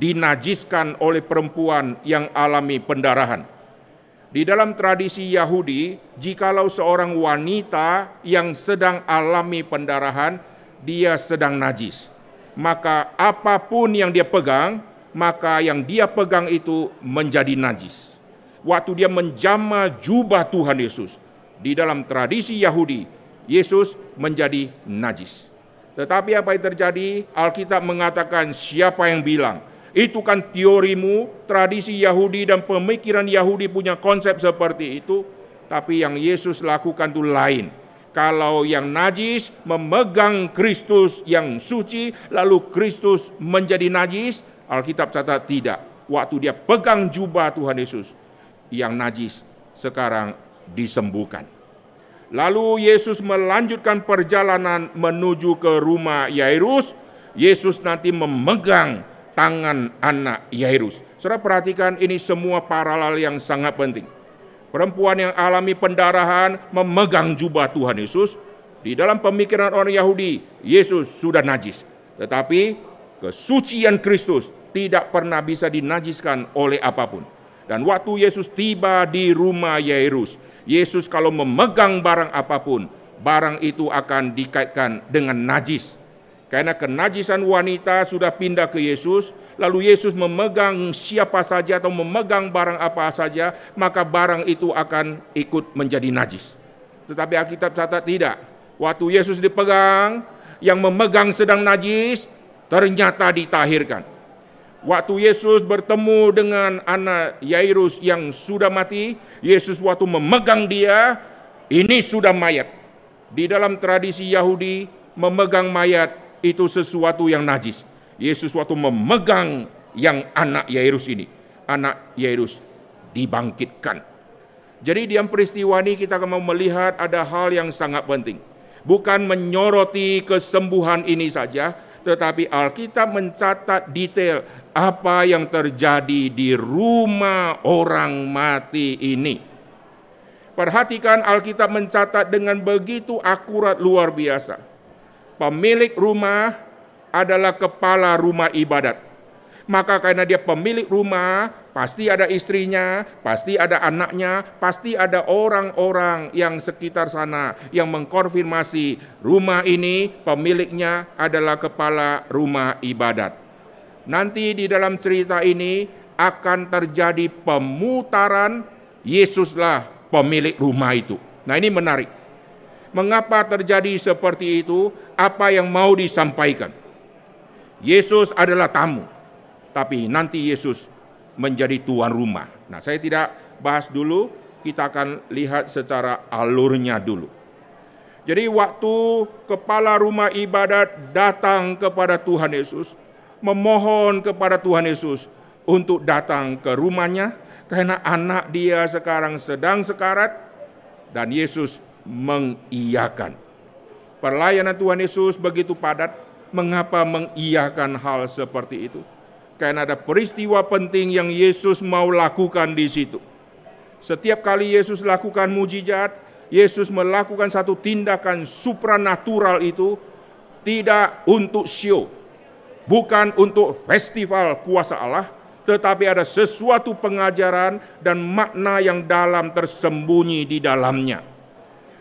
dinajiskan oleh perempuan yang alami pendarahan. Di dalam tradisi Yahudi, jikalau seorang wanita yang sedang alami pendarahan, dia sedang najis. Maka apapun yang dia pegang, maka yang dia pegang itu menjadi najis. Waktu dia menjama jubah Tuhan Yesus, di dalam tradisi Yahudi, Yesus menjadi najis. Tetapi apa yang terjadi? Alkitab mengatakan siapa yang bilang, itu kan teorimu, tradisi Yahudi dan pemikiran Yahudi punya konsep seperti itu. Tapi yang Yesus lakukan itu lain. Kalau yang najis memegang Kristus yang suci, lalu Kristus menjadi najis, Alkitab catat tidak. Waktu dia pegang jubah Tuhan Yesus, yang najis sekarang disembuhkan. Lalu Yesus melanjutkan perjalanan menuju ke rumah Yairus. Yesus nanti memegang tangan anak Yairus. Saudara perhatikan ini semua paralel yang sangat penting. Perempuan yang alami pendarahan memegang jubah Tuhan Yesus. Di dalam pemikiran orang Yahudi, Yesus sudah najis. Tetapi kesucian Kristus tidak pernah bisa dinajiskan oleh apapun. Dan waktu Yesus tiba di rumah Yairus, Yesus kalau memegang barang apapun, barang itu akan dikaitkan dengan najis. Karena kenajisan wanita sudah pindah ke Yesus, lalu Yesus memegang siapa saja atau memegang barang apa saja, maka barang itu akan ikut menjadi najis. Tetapi Alkitab catat tidak. Waktu Yesus dipegang, yang memegang sedang najis, ternyata ditahirkan. Waktu Yesus bertemu dengan anak Yairus yang sudah mati, Yesus waktu memegang dia, ini sudah mayat. Di dalam tradisi Yahudi, memegang mayat itu sesuatu yang najis. Yesus waktu memegang yang anak Yairus ini, anak Yairus dibangkitkan. Jadi dalam peristiwa ini kita akan melihat ada hal yang sangat penting. Bukan menyoroti kesembuhan ini saja, tetapi Alkitab mencatat detail apa yang terjadi di rumah orang mati ini. Perhatikan Alkitab mencatat dengan begitu akurat luar biasa. Pemilik rumah adalah kepala rumah ibadat. Maka karena dia pemilik rumah, pasti ada istrinya, pasti ada anaknya, pasti ada orang-orang yang sekitar sana yang mengkonfirmasi rumah ini pemiliknya adalah kepala rumah ibadat. Nanti di dalam cerita ini akan terjadi pemutaran Yesuslah pemilik rumah itu. Nah, ini menarik. Mengapa terjadi seperti itu? Apa yang mau disampaikan? Yesus adalah tamu, tapi nanti Yesus menjadi tuan rumah. Nah, saya tidak bahas dulu, kita akan lihat secara alurnya dulu. Jadi waktu kepala rumah ibadat datang kepada Tuhan Yesus, memohon kepada Tuhan Yesus untuk datang ke rumahnya karena anak dia sekarang sedang sekarat dan Yesus mengiyakan. pelayanan Tuhan Yesus begitu padat, mengapa mengiyakan hal seperti itu? Karena ada peristiwa penting yang Yesus mau lakukan di situ. Setiap kali Yesus lakukan mujizat, Yesus melakukan satu tindakan supranatural itu tidak untuk show, bukan untuk festival kuasa Allah, tetapi ada sesuatu pengajaran dan makna yang dalam tersembunyi di dalamnya.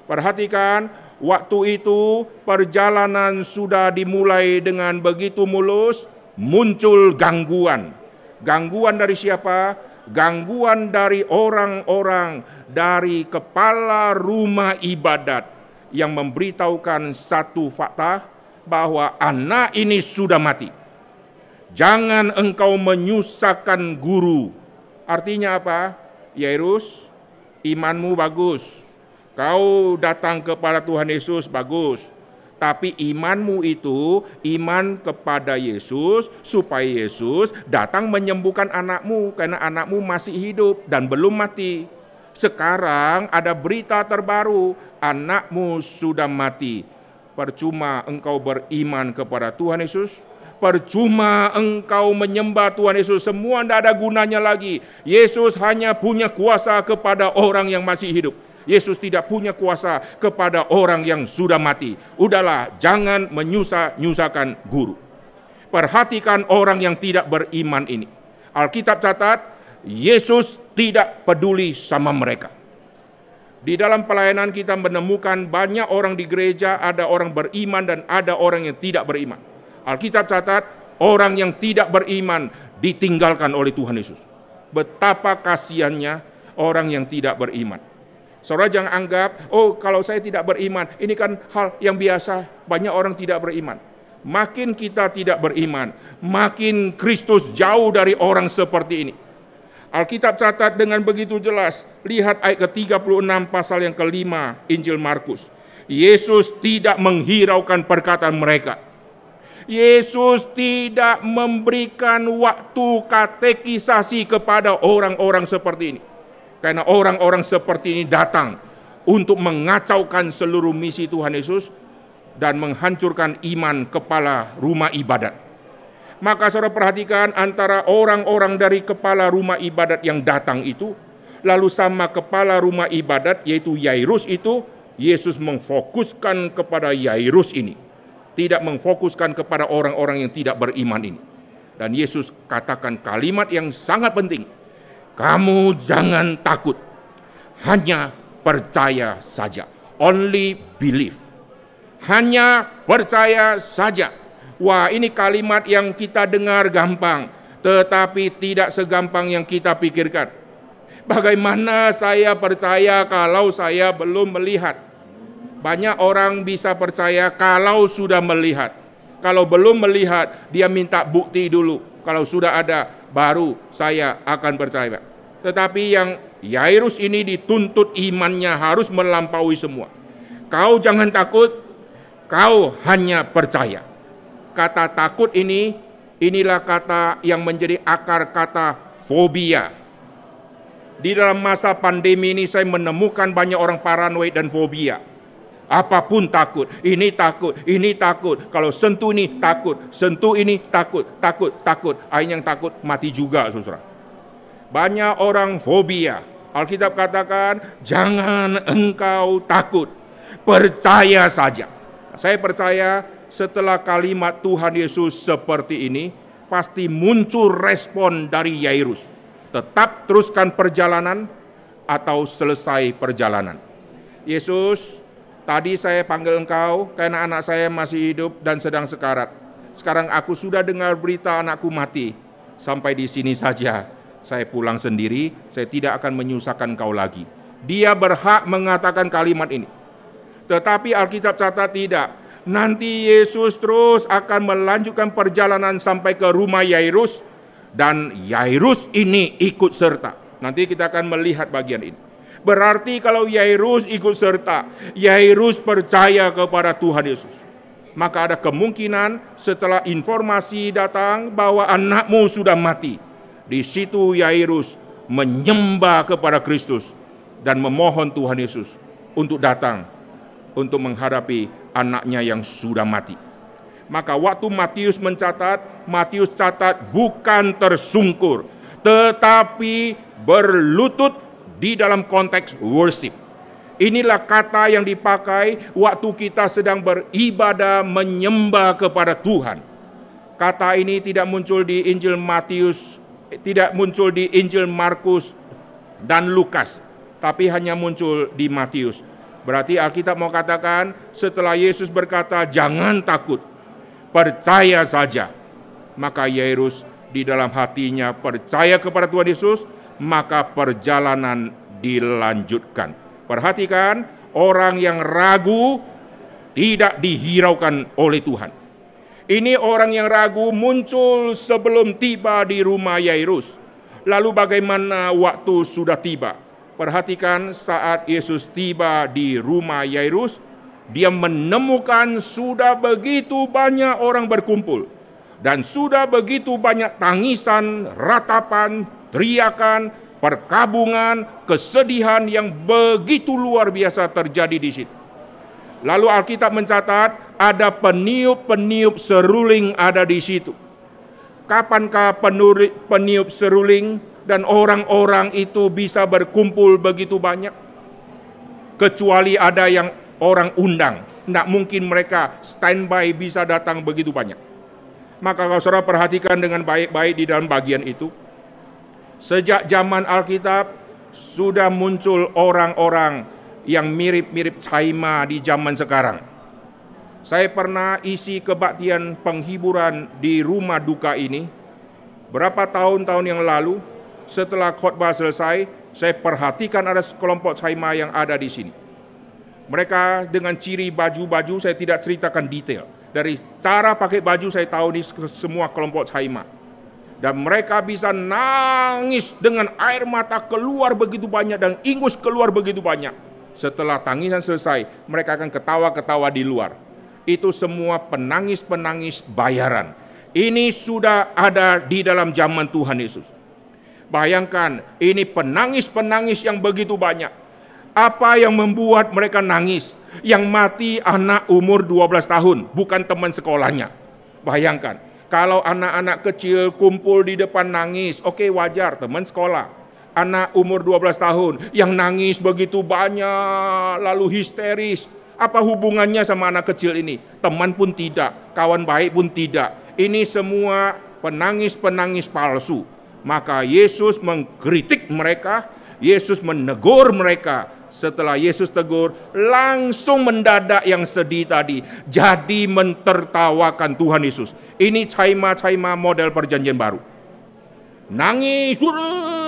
Perhatikan, waktu itu perjalanan sudah dimulai dengan begitu mulus, muncul gangguan. Gangguan dari siapa? Gangguan dari orang-orang dari kepala rumah ibadat yang memberitahukan satu fakta bahwa anak ini sudah mati. Jangan engkau menyusahkan guru. Artinya apa? Yairus, imanmu bagus. Kau datang kepada Tuhan Yesus bagus. Tapi imanmu itu iman kepada Yesus supaya Yesus datang menyembuhkan anakmu karena anakmu masih hidup dan belum mati. Sekarang ada berita terbaru, anakmu sudah mati percuma engkau beriman kepada Tuhan Yesus, percuma engkau menyembah Tuhan Yesus, semua tidak ada gunanya lagi. Yesus hanya punya kuasa kepada orang yang masih hidup. Yesus tidak punya kuasa kepada orang yang sudah mati. Udahlah, jangan menyusah-nyusahkan guru. Perhatikan orang yang tidak beriman ini. Alkitab catat, Yesus tidak peduli sama mereka. Di dalam pelayanan kita menemukan banyak orang di gereja, ada orang beriman dan ada orang yang tidak beriman. Alkitab catat, orang yang tidak beriman ditinggalkan oleh Tuhan Yesus. Betapa kasihannya orang yang tidak beriman. Saudara jangan anggap, oh kalau saya tidak beriman, ini kan hal yang biasa, banyak orang tidak beriman. Makin kita tidak beriman, makin Kristus jauh dari orang seperti ini. Alkitab catat dengan begitu jelas, lihat ayat ke-36 pasal yang kelima Injil Markus. Yesus tidak menghiraukan perkataan mereka. Yesus tidak memberikan waktu katekisasi kepada orang-orang seperti ini. Karena orang-orang seperti ini datang untuk mengacaukan seluruh misi Tuhan Yesus dan menghancurkan iman kepala rumah ibadat maka saudara perhatikan antara orang-orang dari kepala rumah ibadat yang datang itu, lalu sama kepala rumah ibadat yaitu Yairus itu, Yesus memfokuskan kepada Yairus ini. Tidak memfokuskan kepada orang-orang yang tidak beriman ini. Dan Yesus katakan kalimat yang sangat penting. Kamu jangan takut, hanya percaya saja. Only believe. Hanya percaya saja Wah, ini kalimat yang kita dengar gampang, tetapi tidak segampang yang kita pikirkan. Bagaimana saya percaya kalau saya belum melihat? Banyak orang bisa percaya kalau sudah melihat. Kalau belum melihat, dia minta bukti dulu. Kalau sudah ada, baru saya akan percaya. Tetapi yang Yairus ini dituntut imannya harus melampaui semua. Kau jangan takut, kau hanya percaya kata takut ini inilah kata yang menjadi akar kata fobia. Di dalam masa pandemi ini saya menemukan banyak orang paranoid dan fobia. Apapun takut, ini takut, ini takut. Kalau sentuh ini takut, sentuh ini takut, takut, takut. Akhirnya yang takut mati juga, saudara. Banyak orang fobia. Alkitab katakan, jangan engkau takut, percaya saja. Saya percaya setelah kalimat Tuhan Yesus seperti ini, pasti muncul respon dari Yairus. Tetap teruskan perjalanan atau selesai perjalanan. Yesus, tadi saya panggil engkau karena anak saya masih hidup dan sedang sekarat. Sekarang aku sudah dengar berita anakku mati. Sampai di sini saja. Saya pulang sendiri, saya tidak akan menyusahkan kau lagi. Dia berhak mengatakan kalimat ini. Tetapi Alkitab catat tidak Nanti Yesus terus akan melanjutkan perjalanan sampai ke rumah Yairus dan Yairus ini ikut serta. Nanti kita akan melihat bagian ini. Berarti kalau Yairus ikut serta, Yairus percaya kepada Tuhan Yesus. Maka ada kemungkinan setelah informasi datang bahwa anakmu sudah mati. Di situ Yairus menyembah kepada Kristus dan memohon Tuhan Yesus untuk datang untuk menghadapi anaknya yang sudah mati. Maka waktu Matius mencatat, Matius catat bukan tersungkur, tetapi berlutut di dalam konteks worship. Inilah kata yang dipakai waktu kita sedang beribadah menyembah kepada Tuhan. Kata ini tidak muncul di Injil Matius, eh, tidak muncul di Injil Markus dan Lukas, tapi hanya muncul di Matius Berarti Alkitab mau katakan setelah Yesus berkata jangan takut, percaya saja. Maka Yairus di dalam hatinya percaya kepada Tuhan Yesus, maka perjalanan dilanjutkan. Perhatikan, orang yang ragu tidak dihiraukan oleh Tuhan. Ini orang yang ragu muncul sebelum tiba di rumah Yairus. Lalu bagaimana waktu sudah tiba? Perhatikan saat Yesus tiba di rumah Yairus, dia menemukan sudah begitu banyak orang berkumpul dan sudah begitu banyak tangisan, ratapan, teriakan, perkabungan, kesedihan yang begitu luar biasa terjadi di situ. Lalu Alkitab mencatat ada peniup-peniup seruling ada di situ. Kapankah peniup seruling dan orang-orang itu bisa berkumpul begitu banyak kecuali ada yang orang undang. Tidak mungkin mereka standby bisa datang begitu banyak. Maka kalau saudara perhatikan dengan baik-baik di dalam bagian itu. Sejak zaman Alkitab sudah muncul orang-orang yang mirip-mirip Caima di zaman sekarang. Saya pernah isi kebaktian penghiburan di rumah duka ini berapa tahun-tahun yang lalu setelah khotbah selesai, saya perhatikan ada sekelompok saima yang ada di sini. Mereka dengan ciri baju-baju saya tidak ceritakan detail. Dari cara pakai baju saya tahu di semua kelompok saima. Dan mereka bisa nangis dengan air mata keluar begitu banyak dan ingus keluar begitu banyak. Setelah tangisan selesai, mereka akan ketawa-ketawa di luar. Itu semua penangis-penangis bayaran. Ini sudah ada di dalam zaman Tuhan Yesus. Bayangkan, ini penangis-penangis yang begitu banyak. Apa yang membuat mereka nangis? Yang mati anak umur 12 tahun, bukan teman sekolahnya. Bayangkan, kalau anak-anak kecil kumpul di depan nangis, oke okay, wajar, teman sekolah. Anak umur 12 tahun yang nangis begitu banyak, lalu histeris. Apa hubungannya sama anak kecil ini? Teman pun tidak, kawan baik pun tidak. Ini semua penangis-penangis palsu maka Yesus mengkritik mereka, Yesus menegur mereka. Setelah Yesus tegur, langsung mendadak yang sedih tadi jadi mentertawakan Tuhan Yesus. Ini caima-caima model perjanjian baru. Nangis,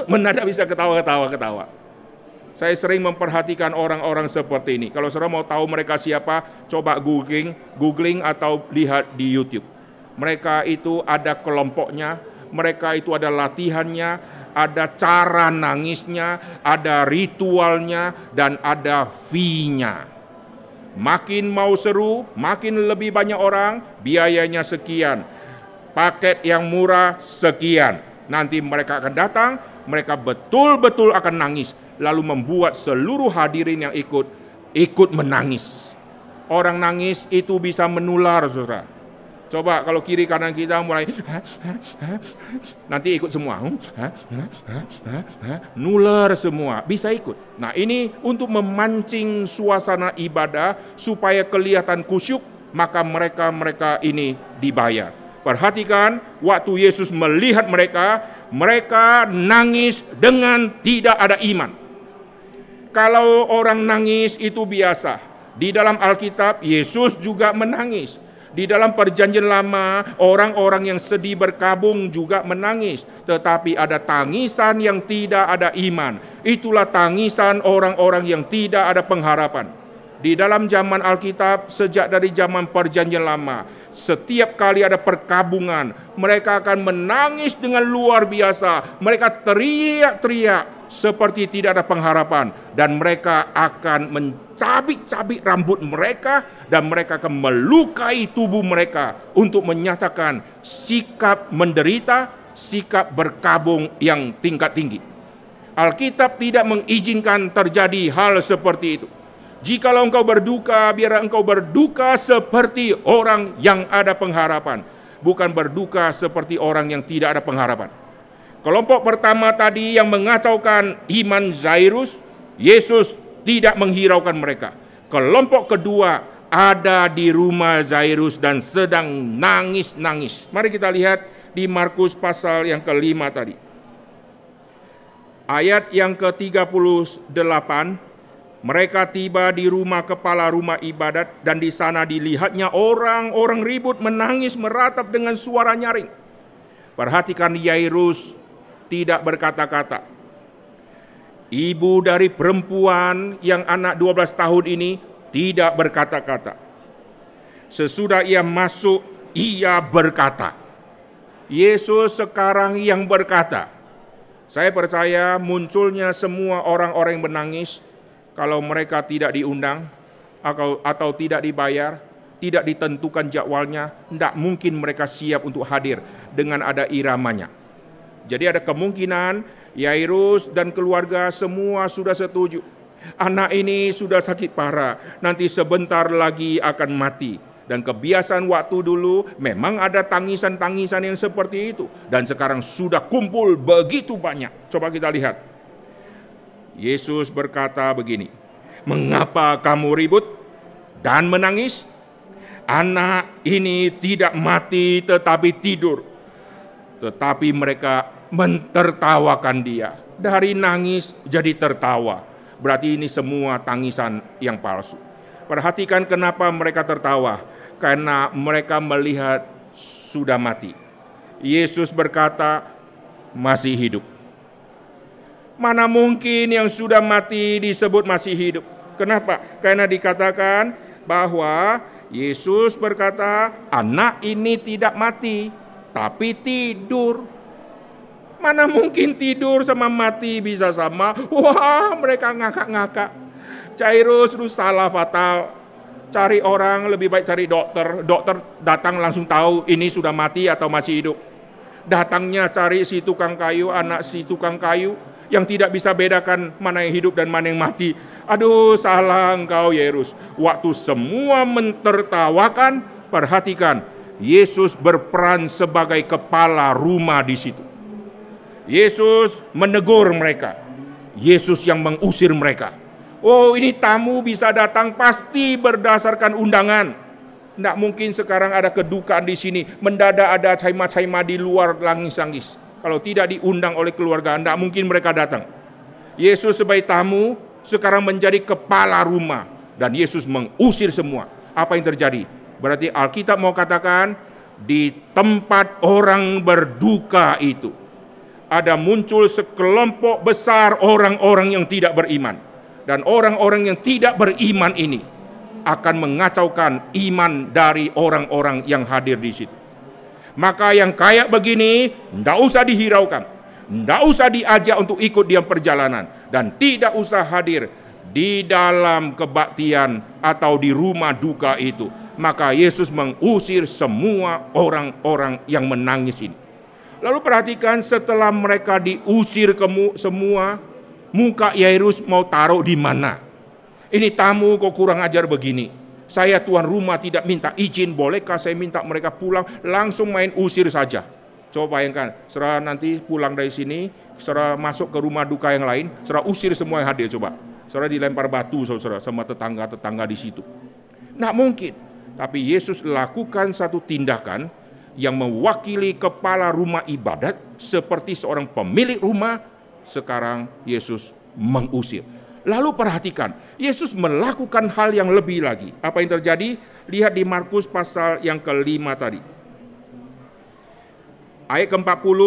mendadak bisa ketawa-ketawa-ketawa. saya sering memperhatikan orang-orang seperti ini. Kalau saudara mau tahu mereka siapa, coba googling, googling atau lihat di YouTube. Mereka itu ada kelompoknya mereka itu ada latihannya, ada cara nangisnya, ada ritualnya, dan ada fee-nya. Makin mau seru, makin lebih banyak orang, biayanya sekian. Paket yang murah sekian. Nanti mereka akan datang, mereka betul-betul akan nangis, lalu membuat seluruh hadirin yang ikut, ikut menangis. Orang nangis itu bisa menular, saudara. Coba kalau kiri kanan kita mulai nanti ikut semua. Nular semua, bisa ikut. Nah, ini untuk memancing suasana ibadah supaya kelihatan kusyuk, maka mereka-mereka ini dibayar. Perhatikan waktu Yesus melihat mereka, mereka nangis dengan tidak ada iman. Kalau orang nangis itu biasa. Di dalam Alkitab Yesus juga menangis. Di dalam perjanjian lama, orang-orang yang sedih berkabung juga menangis, tetapi ada tangisan yang tidak ada iman. Itulah tangisan orang-orang yang tidak ada pengharapan. Di dalam zaman Alkitab, sejak dari zaman Perjanjian Lama, setiap kali ada perkabungan, mereka akan menangis dengan luar biasa. Mereka teriak-teriak, seperti tidak ada pengharapan dan mereka akan mencabik-cabik rambut mereka dan mereka akan melukai tubuh mereka untuk menyatakan sikap menderita, sikap berkabung yang tingkat tinggi. Alkitab tidak mengizinkan terjadi hal seperti itu. Jikalau engkau berduka, biar engkau berduka seperti orang yang ada pengharapan, bukan berduka seperti orang yang tidak ada pengharapan. Kelompok pertama tadi yang mengacaukan iman Zairus, Yesus tidak menghiraukan mereka. Kelompok kedua ada di rumah Zairus dan sedang nangis-nangis. Mari kita lihat di Markus pasal yang kelima tadi. Ayat yang ke-38, mereka tiba di rumah kepala rumah ibadat dan di sana dilihatnya orang-orang ribut menangis meratap dengan suara nyaring. Perhatikan Yairus tidak berkata-kata. Ibu dari perempuan yang anak 12 tahun ini tidak berkata-kata. Sesudah ia masuk, ia berkata. Yesus sekarang yang berkata. Saya percaya munculnya semua orang-orang yang menangis kalau mereka tidak diundang atau, atau tidak dibayar, tidak ditentukan jadwalnya, tidak mungkin mereka siap untuk hadir dengan ada iramanya. Jadi ada kemungkinan Yairus dan keluarga semua sudah setuju anak ini sudah sakit parah, nanti sebentar lagi akan mati. Dan kebiasaan waktu dulu memang ada tangisan-tangisan yang seperti itu. Dan sekarang sudah kumpul begitu banyak. Coba kita lihat. Yesus berkata begini, Mengapa kamu ribut dan menangis? Anak ini tidak mati tetapi tidur. Tetapi mereka mentertawakan dia. Dari nangis jadi tertawa Berarti ini semua tangisan yang palsu. Perhatikan kenapa mereka tertawa, karena mereka melihat sudah mati. Yesus berkata, "Masih hidup." Mana mungkin yang sudah mati disebut masih hidup? Kenapa? Karena dikatakan bahwa Yesus berkata, "Anak ini tidak mati, tapi tidur." Mana mungkin tidur sama mati bisa sama? Wah, mereka ngakak-ngakak. Cairus, lu salah fatal. Cari orang, lebih baik cari dokter. Dokter datang langsung tahu ini sudah mati atau masih hidup. Datangnya cari si tukang kayu, anak si tukang kayu yang tidak bisa bedakan mana yang hidup dan mana yang mati. Aduh, salah engkau Yerus. Waktu semua mentertawakan, perhatikan, Yesus berperan sebagai kepala rumah di situ. Yesus menegur mereka. Yesus yang mengusir mereka. Oh ini tamu bisa datang pasti berdasarkan undangan. Tidak mungkin sekarang ada kedukaan di sini. Mendadak ada caima-caima di luar langis-langis. Kalau tidak diundang oleh keluarga, tidak mungkin mereka datang. Yesus sebagai tamu sekarang menjadi kepala rumah. Dan Yesus mengusir semua. Apa yang terjadi? Berarti Alkitab mau katakan, di tempat orang berduka itu ada muncul sekelompok besar orang-orang yang tidak beriman. Dan orang-orang yang tidak beriman ini akan mengacaukan iman dari orang-orang yang hadir di situ. Maka yang kayak begini, tidak usah dihiraukan. Tidak usah diajak untuk ikut dia perjalanan. Dan tidak usah hadir di dalam kebaktian atau di rumah duka itu. Maka Yesus mengusir semua orang-orang yang menangis ini. Lalu perhatikan setelah mereka diusir ke semua, muka Yairus mau taruh di mana? Ini tamu kok kurang ajar begini. Saya tuan rumah tidak minta izin, bolehkah saya minta mereka pulang langsung main usir saja? Coba bayangkan, serah nanti pulang dari sini, serah masuk ke rumah duka yang lain, serah usir semua yang hadir coba. Serah dilempar batu saudara sama tetangga-tetangga di situ. Nah mungkin, tapi Yesus lakukan satu tindakan yang mewakili kepala rumah ibadat seperti seorang pemilik rumah, sekarang Yesus mengusir. Lalu perhatikan, Yesus melakukan hal yang lebih lagi. Apa yang terjadi? Lihat di Markus pasal yang kelima tadi. Ayat ke-40,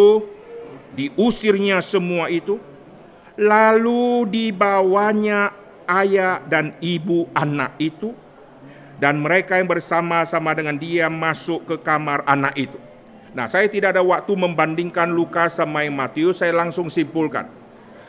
diusirnya semua itu. Lalu dibawanya ayah dan ibu anak itu dan mereka yang bersama-sama dengan dia masuk ke kamar anak itu. Nah, saya tidak ada waktu membandingkan Lukas sama Matius, saya langsung simpulkan.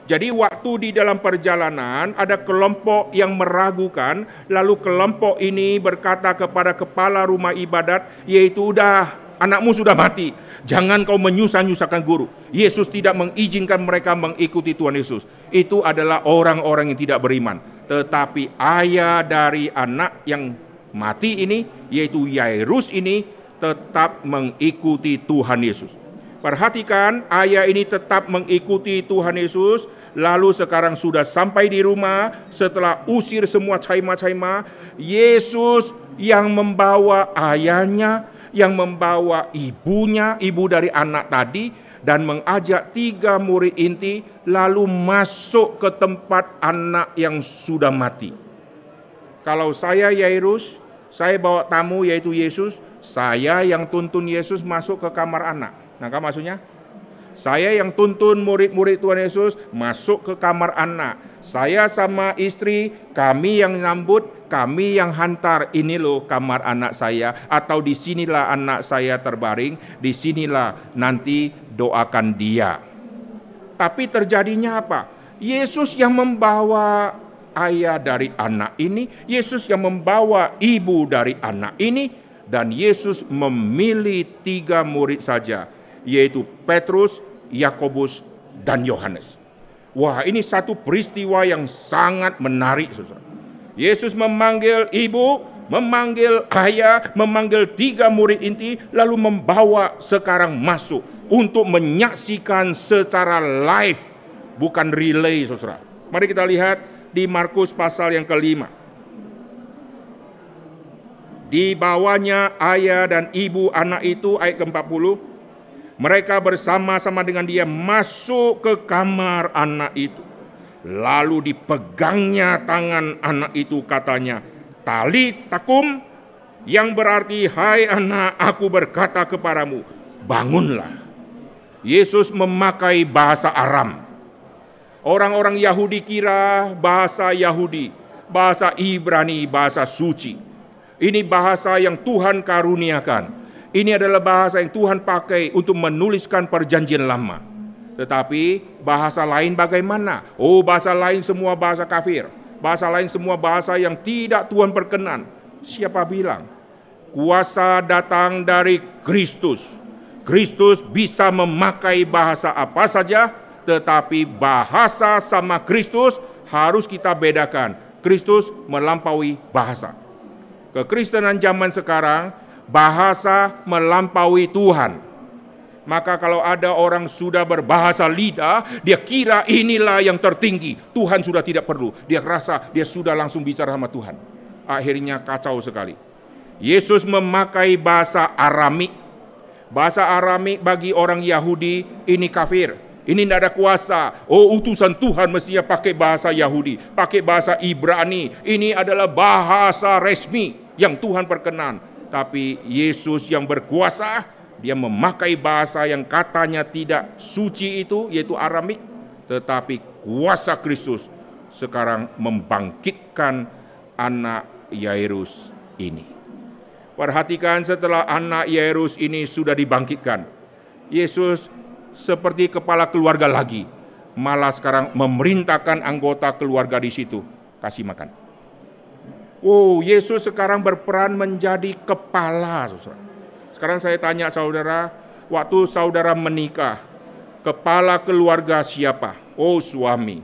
Jadi waktu di dalam perjalanan ada kelompok yang meragukan, lalu kelompok ini berkata kepada kepala rumah ibadat, yaitu udah anakmu sudah mati, jangan kau menyusah-nyusahkan guru. Yesus tidak mengizinkan mereka mengikuti Tuhan Yesus. Itu adalah orang-orang yang tidak beriman tetapi ayah dari anak yang mati ini, yaitu Yairus ini, tetap mengikuti Tuhan Yesus. Perhatikan ayah ini tetap mengikuti Tuhan Yesus, lalu sekarang sudah sampai di rumah setelah usir semua caima-caima, Yesus yang membawa ayahnya, yang membawa ibunya, ibu dari anak tadi, dan mengajak tiga murid inti lalu masuk ke tempat anak yang sudah mati. Kalau saya Yairus, saya bawa tamu yaitu Yesus, saya yang tuntun Yesus masuk ke kamar anak. Nah, kamu maksudnya? Saya yang tuntun murid-murid Tuhan Yesus masuk ke kamar anak. Saya sama istri, kami yang nyambut, kami yang hantar. Ini loh kamar anak saya. Atau disinilah anak saya terbaring, disinilah nanti doakan dia. Tapi terjadinya apa? Yesus yang membawa ayah dari anak ini, Yesus yang membawa ibu dari anak ini, dan Yesus memilih tiga murid saja, yaitu Petrus, Yakobus, dan Yohanes. Wah, ini satu peristiwa yang sangat menarik, Yesus memanggil ibu, memanggil ayah, memanggil tiga murid inti, lalu membawa sekarang masuk untuk menyaksikan secara live, bukan relay, saudara. Mari kita lihat di Markus pasal yang kelima. Di bawahnya ayah dan ibu anak itu ayat ke-40 mereka bersama-sama dengan dia masuk ke kamar anak itu. Lalu dipegangnya tangan anak itu katanya, "Tali takum," yang berarti hai anak, aku berkata kepadamu, bangunlah. Yesus memakai bahasa Aram Orang-orang Yahudi kira bahasa Yahudi, bahasa Ibrani, bahasa suci. Ini bahasa yang Tuhan karuniakan. Ini adalah bahasa yang Tuhan pakai untuk menuliskan perjanjian lama. Tetapi bahasa lain bagaimana? Oh, bahasa lain semua bahasa kafir. Bahasa lain semua bahasa yang tidak Tuhan perkenan. Siapa bilang? Kuasa datang dari Kristus. Kristus bisa memakai bahasa apa saja tetapi bahasa sama Kristus harus kita bedakan. Kristus melampaui bahasa. Kekristenan zaman sekarang, bahasa melampaui Tuhan. Maka kalau ada orang sudah berbahasa lidah, dia kira inilah yang tertinggi. Tuhan sudah tidak perlu. Dia rasa dia sudah langsung bicara sama Tuhan. Akhirnya kacau sekali. Yesus memakai bahasa Aramik. Bahasa Aramik bagi orang Yahudi ini kafir ini tidak ada kuasa. Oh utusan Tuhan mestinya pakai bahasa Yahudi, pakai bahasa Ibrani. Ini adalah bahasa resmi yang Tuhan perkenan. Tapi Yesus yang berkuasa, dia memakai bahasa yang katanya tidak suci itu, yaitu Aramik. Tetapi kuasa Kristus sekarang membangkitkan anak Yairus ini. Perhatikan setelah anak Yairus ini sudah dibangkitkan. Yesus seperti kepala keluarga lagi. Malah sekarang memerintahkan anggota keluarga di situ. Kasih makan. Oh, Yesus sekarang berperan menjadi kepala. Sekarang saya tanya saudara, waktu saudara menikah, kepala keluarga siapa? Oh, suami.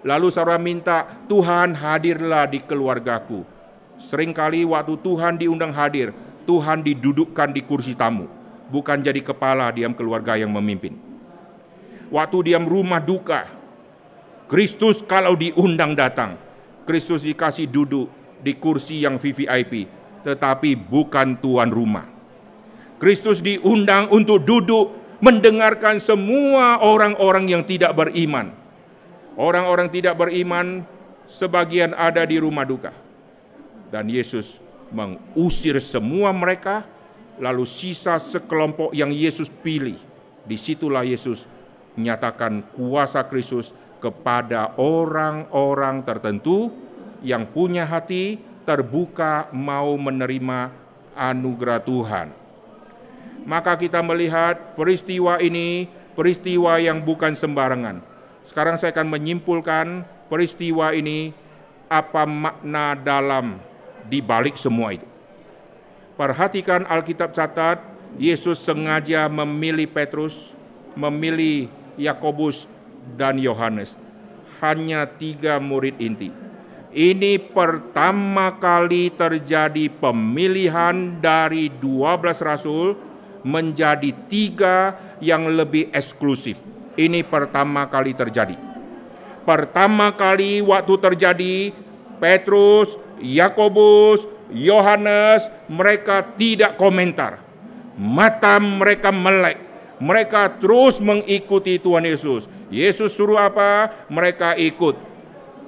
Lalu saudara minta, Tuhan hadirlah di keluargaku. Seringkali waktu Tuhan diundang hadir, Tuhan didudukkan di kursi tamu, bukan jadi kepala diam keluarga yang memimpin waktu dia rumah duka. Kristus kalau diundang datang, Kristus dikasih duduk di kursi yang VVIP, tetapi bukan tuan rumah. Kristus diundang untuk duduk mendengarkan semua orang-orang yang tidak beriman. Orang-orang tidak beriman sebagian ada di rumah duka. Dan Yesus mengusir semua mereka, lalu sisa sekelompok yang Yesus pilih. Disitulah Yesus menyatakan kuasa Kristus kepada orang-orang tertentu yang punya hati terbuka mau menerima anugerah Tuhan. Maka kita melihat peristiwa ini peristiwa yang bukan sembarangan. Sekarang saya akan menyimpulkan peristiwa ini apa makna dalam di balik semua itu. Perhatikan Alkitab catat, Yesus sengaja memilih Petrus, memilih Yakobus, dan Yohanes. Hanya tiga murid inti. Ini pertama kali terjadi pemilihan dari 12 rasul menjadi tiga yang lebih eksklusif. Ini pertama kali terjadi. Pertama kali waktu terjadi, Petrus, Yakobus, Yohanes, mereka tidak komentar. Mata mereka melek mereka terus mengikuti Tuhan Yesus. Yesus suruh apa? Mereka ikut.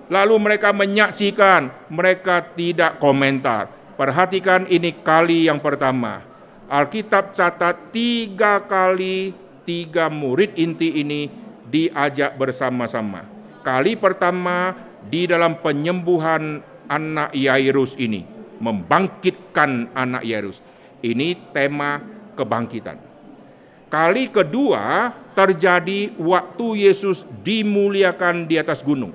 Lalu mereka menyaksikan, mereka tidak komentar. Perhatikan ini kali yang pertama. Alkitab catat tiga kali tiga murid inti ini diajak bersama-sama. Kali pertama di dalam penyembuhan anak Yairus ini, membangkitkan anak Yairus. Ini tema kebangkitan. Kali kedua terjadi waktu Yesus dimuliakan di atas gunung.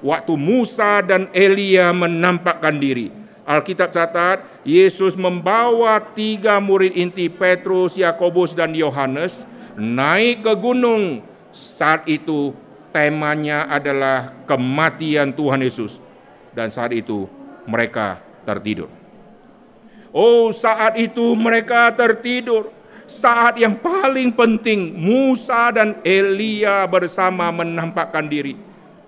Waktu Musa dan Elia menampakkan diri. Alkitab catat, Yesus membawa tiga murid inti Petrus, Yakobus dan Yohanes naik ke gunung. Saat itu temanya adalah kematian Tuhan Yesus. Dan saat itu mereka tertidur. Oh, saat itu mereka tertidur saat yang paling penting Musa dan Elia bersama menampakkan diri,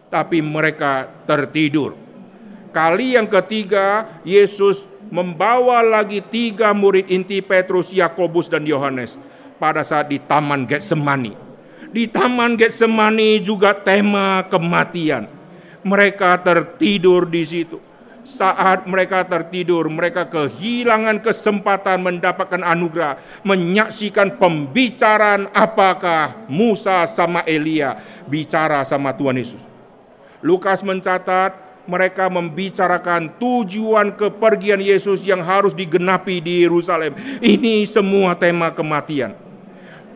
tapi mereka tertidur. Kali yang ketiga, Yesus membawa lagi tiga murid inti Petrus, Yakobus, dan Yohanes pada saat di Taman Getsemani. Di Taman Getsemani juga tema kematian. Mereka tertidur di situ saat mereka tertidur, mereka kehilangan kesempatan mendapatkan anugerah, menyaksikan pembicaraan apakah Musa sama Elia bicara sama Tuhan Yesus. Lukas mencatat mereka membicarakan tujuan kepergian Yesus yang harus digenapi di Yerusalem. Ini semua tema kematian.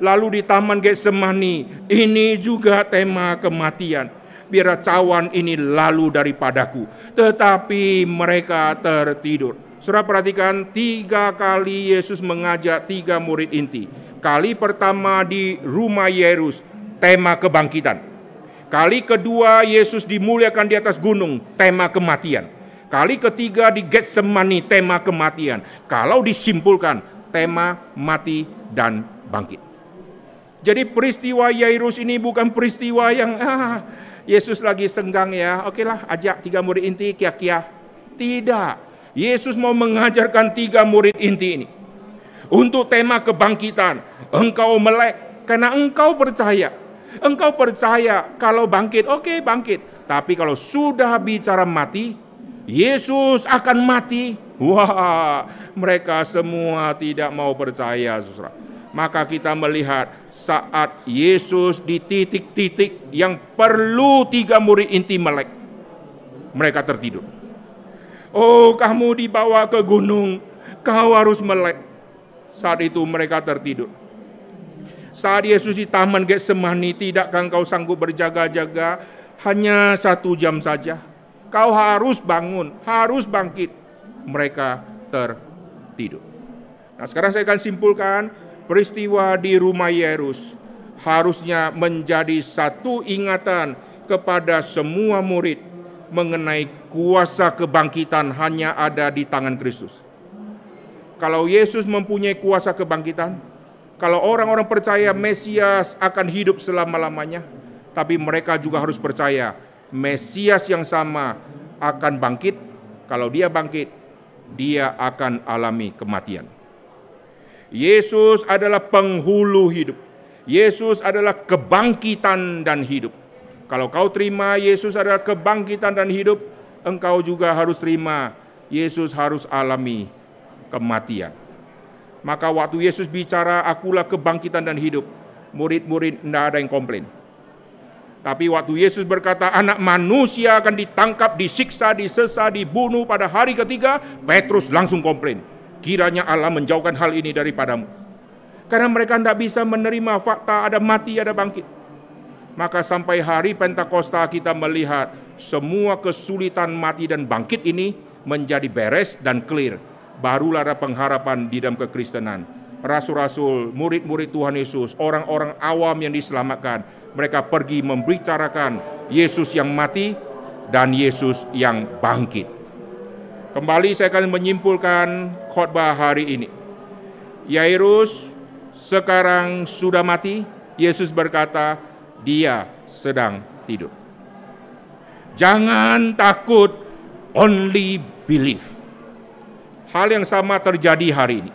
Lalu di Taman Getsemani, ini juga tema kematian biar cawan ini lalu daripadaku. Tetapi mereka tertidur. Surah perhatikan tiga kali Yesus mengajak tiga murid inti. Kali pertama di rumah Yerus, tema kebangkitan. Kali kedua Yesus dimuliakan di atas gunung, tema kematian. Kali ketiga di Getsemani, tema kematian. Kalau disimpulkan, tema mati dan bangkit. Jadi peristiwa Yairus ini bukan peristiwa yang (laughs) ah, Yesus lagi senggang ya, oke lah ajak tiga murid inti kia-kia. Tidak, Yesus mau mengajarkan tiga murid inti ini. Untuk tema kebangkitan, engkau melek karena engkau percaya. Engkau percaya kalau bangkit, oke okay, bangkit. Tapi kalau sudah bicara mati, Yesus akan mati. Wah, mereka semua tidak mau percaya, saudara maka kita melihat saat Yesus di titik-titik yang perlu tiga murid inti melek. Mereka tertidur. Oh kamu dibawa ke gunung, kau harus melek. Saat itu mereka tertidur. Saat Yesus di taman Getsemani, kan kau sanggup berjaga-jaga? Hanya satu jam saja. Kau harus bangun, harus bangkit. Mereka tertidur. Nah sekarang saya akan simpulkan peristiwa di rumah Yerus harusnya menjadi satu ingatan kepada semua murid mengenai kuasa kebangkitan hanya ada di tangan Kristus. Kalau Yesus mempunyai kuasa kebangkitan, kalau orang-orang percaya Mesias akan hidup selama-lamanya, tapi mereka juga harus percaya Mesias yang sama akan bangkit. Kalau dia bangkit, dia akan alami kematian. Yesus adalah penghulu hidup. Yesus adalah kebangkitan dan hidup. Kalau kau terima Yesus adalah kebangkitan dan hidup, engkau juga harus terima Yesus harus alami kematian. Maka waktu Yesus bicara, akulah kebangkitan dan hidup, murid-murid tidak ada yang komplain. Tapi waktu Yesus berkata anak manusia akan ditangkap, disiksa, disesa, dibunuh pada hari ketiga, Petrus langsung komplain. Kiranya Allah menjauhkan hal ini daripadamu. Karena mereka tidak bisa menerima fakta ada mati, ada bangkit. Maka sampai hari Pentakosta kita melihat semua kesulitan mati dan bangkit ini menjadi beres dan clear. Barulah ada pengharapan di dalam kekristenan. Rasul-rasul, murid-murid Tuhan Yesus, orang-orang awam yang diselamatkan, mereka pergi membicarakan Yesus yang mati dan Yesus yang bangkit. Kembali saya akan menyimpulkan khotbah hari ini. Yairus sekarang sudah mati, Yesus berkata, dia sedang tidur. Jangan takut, only believe. Hal yang sama terjadi hari ini.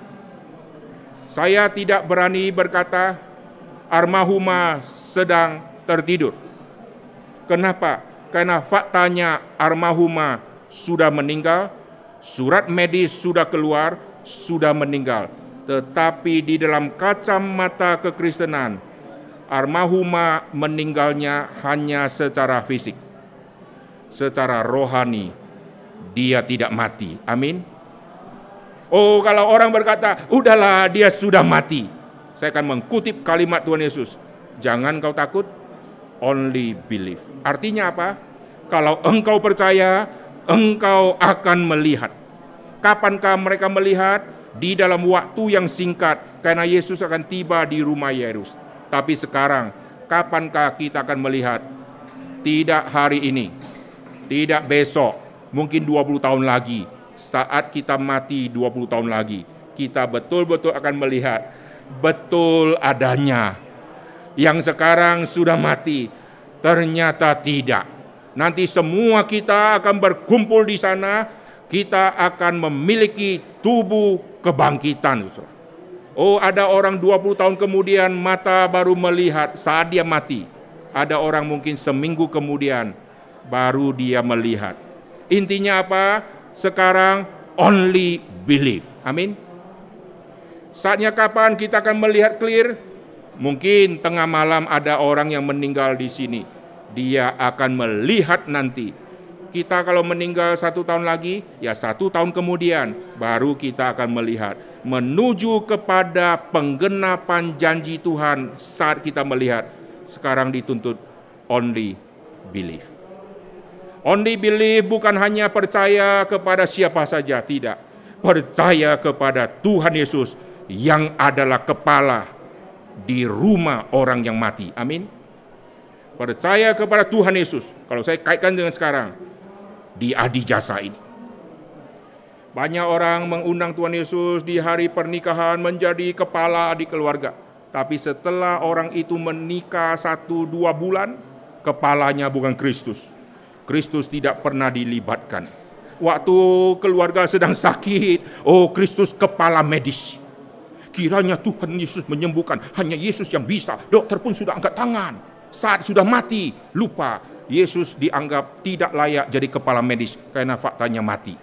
Saya tidak berani berkata armahuma sedang tertidur. Kenapa? Karena faktanya armahuma sudah meninggal Surat medis sudah keluar, sudah meninggal. Tetapi di dalam kacamata kekristenan, armahuma meninggalnya hanya secara fisik. Secara rohani, dia tidak mati. Amin. Oh, kalau orang berkata, "Udahlah, dia sudah mati." Saya akan mengkutip kalimat Tuhan Yesus, "Jangan kau takut, only believe." Artinya apa? Kalau engkau percaya, engkau akan melihat kapankah mereka melihat? Di dalam waktu yang singkat, karena Yesus akan tiba di rumah Yerus? Tapi sekarang, kapankah kita akan melihat? Tidak hari ini, tidak besok, mungkin 20 tahun lagi. Saat kita mati 20 tahun lagi, kita betul-betul akan melihat betul adanya. Yang sekarang sudah mati, ternyata tidak. Nanti semua kita akan berkumpul di sana kita akan memiliki tubuh kebangkitan. Oh, ada orang 20 tahun kemudian mata baru melihat saat dia mati. Ada orang mungkin seminggu kemudian baru dia melihat. Intinya apa? Sekarang only believe. Amin. Saatnya kapan kita akan melihat clear? Mungkin tengah malam ada orang yang meninggal di sini. Dia akan melihat nanti kita kalau meninggal satu tahun lagi, ya satu tahun kemudian baru kita akan melihat menuju kepada penggenapan janji Tuhan saat kita melihat sekarang dituntut only belief. Only belief bukan hanya percaya kepada siapa saja, tidak. Percaya kepada Tuhan Yesus yang adalah kepala di rumah orang yang mati. Amin percaya kepada Tuhan Yesus. Kalau saya kaitkan dengan sekarang, di Adi Jasa ini. Banyak orang mengundang Tuhan Yesus di hari pernikahan menjadi kepala di keluarga. Tapi setelah orang itu menikah satu dua bulan, kepalanya bukan Kristus. Kristus tidak pernah dilibatkan. Waktu keluarga sedang sakit, oh Kristus kepala medis. Kiranya Tuhan Yesus menyembuhkan, hanya Yesus yang bisa. Dokter pun sudah angkat tangan. Saat sudah mati, lupa Yesus dianggap tidak layak jadi kepala medis karena faktanya mati.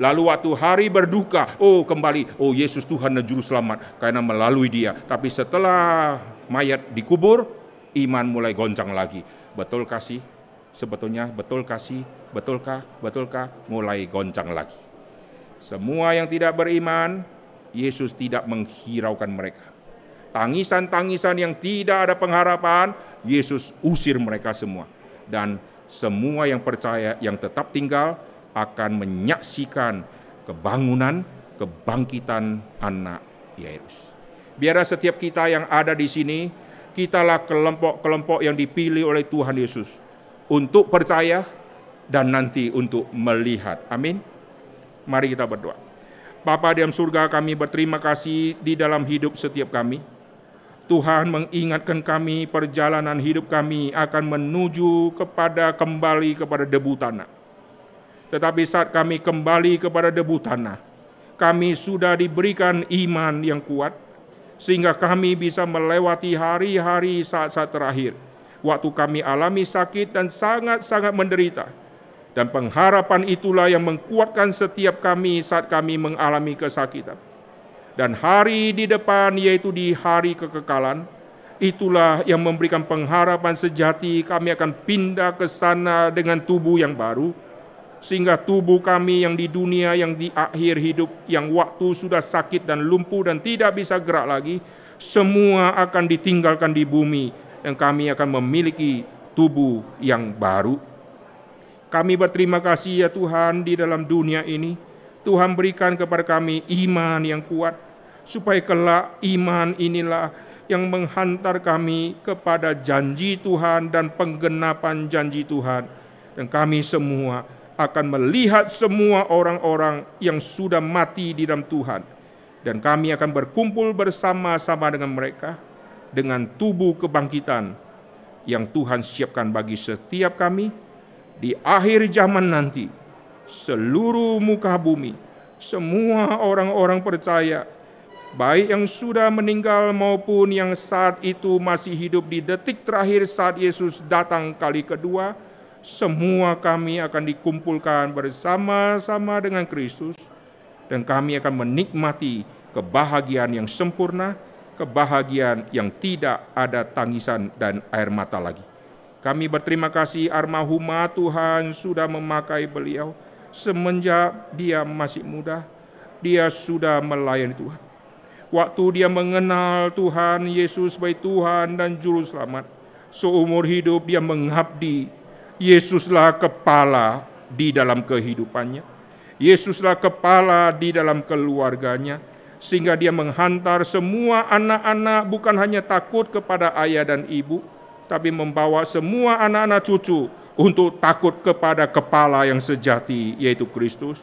Lalu waktu hari berduka, oh kembali, oh Yesus Tuhan dan Juru Selamat karena melalui dia. Tapi setelah mayat dikubur, iman mulai goncang lagi. Betul kasih? Sebetulnya betul kasih? Betulkah? Betulkah? Mulai goncang lagi. Semua yang tidak beriman, Yesus tidak menghiraukan mereka. Tangisan-tangisan yang tidak ada pengharapan, Yesus usir mereka semua dan semua yang percaya yang tetap tinggal akan menyaksikan kebangunan, kebangkitan anak Yairus. Biarlah setiap kita yang ada di sini, kitalah kelompok-kelompok yang dipilih oleh Tuhan Yesus untuk percaya dan nanti untuk melihat. Amin. Mari kita berdoa. Bapa di dalam surga kami berterima kasih di dalam hidup setiap kami. Tuhan mengingatkan kami perjalanan hidup kami akan menuju kepada kembali kepada debu tanah. Tetapi saat kami kembali kepada debu tanah, kami sudah diberikan iman yang kuat sehingga kami bisa melewati hari-hari saat-saat terakhir. Waktu kami alami sakit dan sangat-sangat menderita. Dan pengharapan itulah yang mengkuatkan setiap kami saat kami mengalami kesakitan dan hari di depan yaitu di hari kekekalan, itulah yang memberikan pengharapan sejati kami akan pindah ke sana dengan tubuh yang baru, sehingga tubuh kami yang di dunia yang di akhir hidup yang waktu sudah sakit dan lumpuh dan tidak bisa gerak lagi semua akan ditinggalkan di bumi dan kami akan memiliki tubuh yang baru kami berterima kasih ya Tuhan di dalam dunia ini Tuhan berikan kepada kami iman yang kuat supaya kelak iman inilah yang menghantar kami kepada janji Tuhan dan penggenapan janji Tuhan. Dan kami semua akan melihat semua orang-orang yang sudah mati di dalam Tuhan. Dan kami akan berkumpul bersama-sama dengan mereka dengan tubuh kebangkitan yang Tuhan siapkan bagi setiap kami di akhir zaman nanti. Seluruh muka bumi, semua orang-orang percaya baik yang sudah meninggal maupun yang saat itu masih hidup di detik terakhir saat Yesus datang kali kedua, semua kami akan dikumpulkan bersama-sama dengan Kristus dan kami akan menikmati kebahagiaan yang sempurna, kebahagiaan yang tidak ada tangisan dan air mata lagi. Kami berterima kasih armahumah Tuhan sudah memakai beliau semenjak dia masih muda, dia sudah melayani Tuhan waktu dia mengenal Tuhan Yesus sebagai Tuhan dan Juru Selamat. Seumur hidup dia mengabdi, Yesuslah kepala di dalam kehidupannya. Yesuslah kepala di dalam keluarganya. Sehingga dia menghantar semua anak-anak bukan hanya takut kepada ayah dan ibu, tapi membawa semua anak-anak cucu untuk takut kepada kepala yang sejati, yaitu Kristus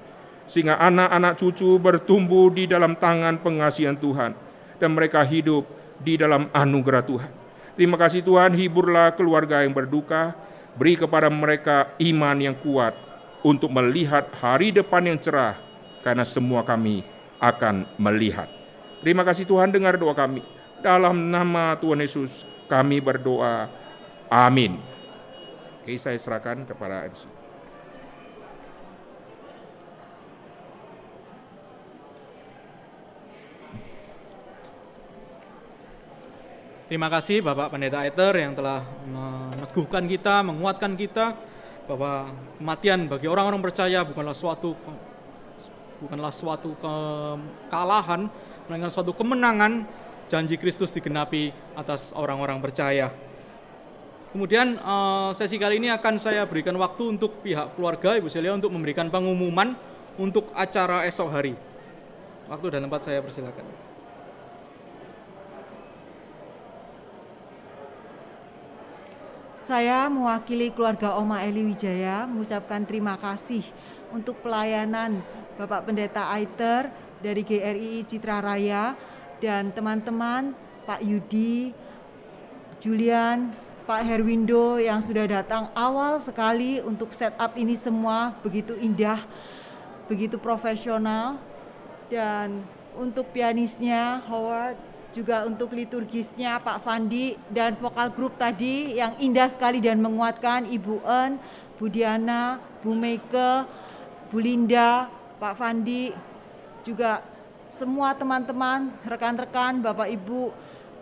sehingga anak-anak cucu bertumbuh di dalam tangan pengasihan Tuhan dan mereka hidup di dalam anugerah Tuhan. Terima kasih Tuhan, hiburlah keluarga yang berduka, beri kepada mereka iman yang kuat untuk melihat hari depan yang cerah karena semua kami akan melihat. Terima kasih Tuhan dengar doa kami. Dalam nama Tuhan Yesus kami berdoa. Amin. Oke, saya serahkan kepada MC. Terima kasih Bapak Pendeta Eter yang telah meneguhkan kita, menguatkan kita bahwa kematian bagi orang-orang percaya bukanlah suatu bukanlah suatu kekalahan, melainkan suatu kemenangan janji Kristus digenapi atas orang-orang percaya. Kemudian eh, sesi kali ini akan saya berikan waktu untuk pihak keluarga Ibu Celia untuk memberikan pengumuman untuk acara esok hari. Waktu dan tempat saya persilakan. Saya mewakili keluarga Oma Eli Wijaya mengucapkan terima kasih untuk pelayanan Bapak Pendeta Aiter dari GRI Citra Raya dan teman-teman Pak Yudi, Julian, Pak Herwindo yang sudah datang awal sekali untuk setup ini semua begitu indah, begitu profesional dan untuk pianisnya Howard juga untuk liturgisnya Pak Fandi dan vokal grup tadi yang indah sekali dan menguatkan Ibu En, Bu Diana, Bu Meike, Bu Linda, Pak Fandi, juga semua teman-teman, rekan-rekan, Bapak Ibu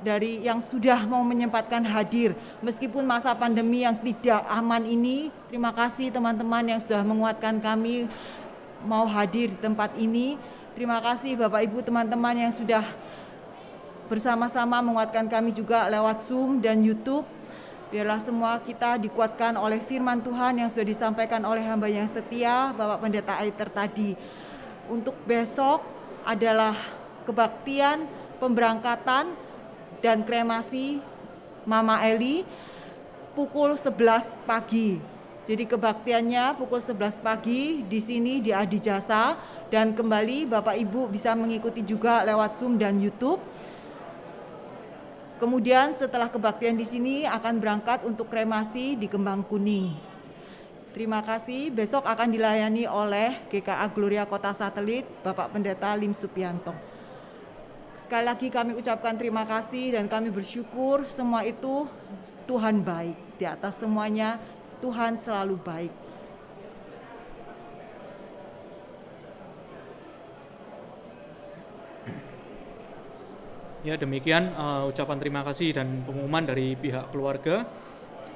dari yang sudah mau menyempatkan hadir meskipun masa pandemi yang tidak aman ini. Terima kasih teman-teman yang sudah menguatkan kami mau hadir di tempat ini. Terima kasih Bapak Ibu teman-teman yang sudah bersama-sama menguatkan kami juga lewat Zoom dan YouTube. Biarlah semua kita dikuatkan oleh firman Tuhan yang sudah disampaikan oleh hamba yang setia, Bapak Pendeta Aiter tadi. Untuk besok adalah kebaktian, pemberangkatan, dan kremasi Mama Eli pukul 11 pagi. Jadi kebaktiannya pukul 11 pagi di sini di Adi Jasa dan kembali Bapak Ibu bisa mengikuti juga lewat Zoom dan YouTube. Kemudian setelah kebaktian di sini akan berangkat untuk kremasi di Kembang Kuning. Terima kasih. Besok akan dilayani oleh GKA Gloria Kota Satelit, Bapak Pendeta Lim Supianto. Sekali lagi kami ucapkan terima kasih dan kami bersyukur semua itu Tuhan baik. Di atas semuanya Tuhan selalu baik. Ya demikian uh, ucapan terima kasih dan pengumuman dari pihak keluarga.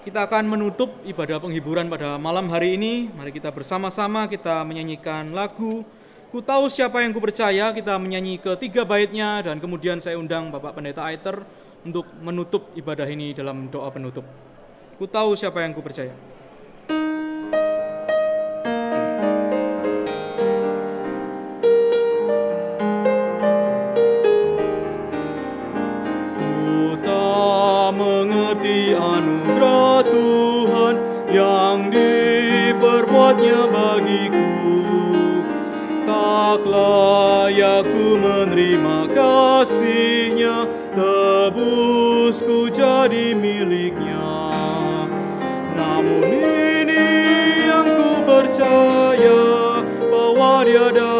Kita akan menutup ibadah penghiburan pada malam hari ini. Mari kita bersama-sama kita menyanyikan lagu Ku tahu siapa yang ku percaya. Kita menyanyi ketiga baitnya dan kemudian saya undang Bapak Pendeta Aiter untuk menutup ibadah ini dalam doa penutup. Ku tahu siapa yang ku percaya. mengerti anugerah Tuhan yang diperbuatnya bagiku tak layak ku menerima kasihnya Tebusku jadi miliknya Namun ini yang ku percaya Bahwa dia dapat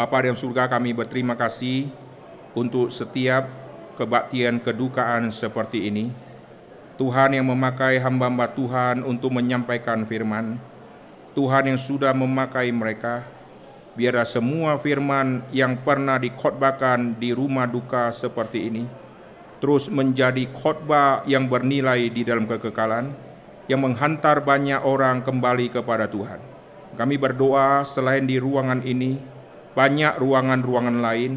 Bapa yang surga kami berterima kasih untuk setiap kebaktian kedukaan seperti ini. Tuhan yang memakai hamba-hamba Tuhan untuk menyampaikan firman. Tuhan yang sudah memakai mereka. biar semua firman yang pernah dikhotbahkan di rumah duka seperti ini terus menjadi khotbah yang bernilai di dalam kekekalan yang menghantar banyak orang kembali kepada Tuhan. Kami berdoa selain di ruangan ini, banyak ruangan-ruangan lain,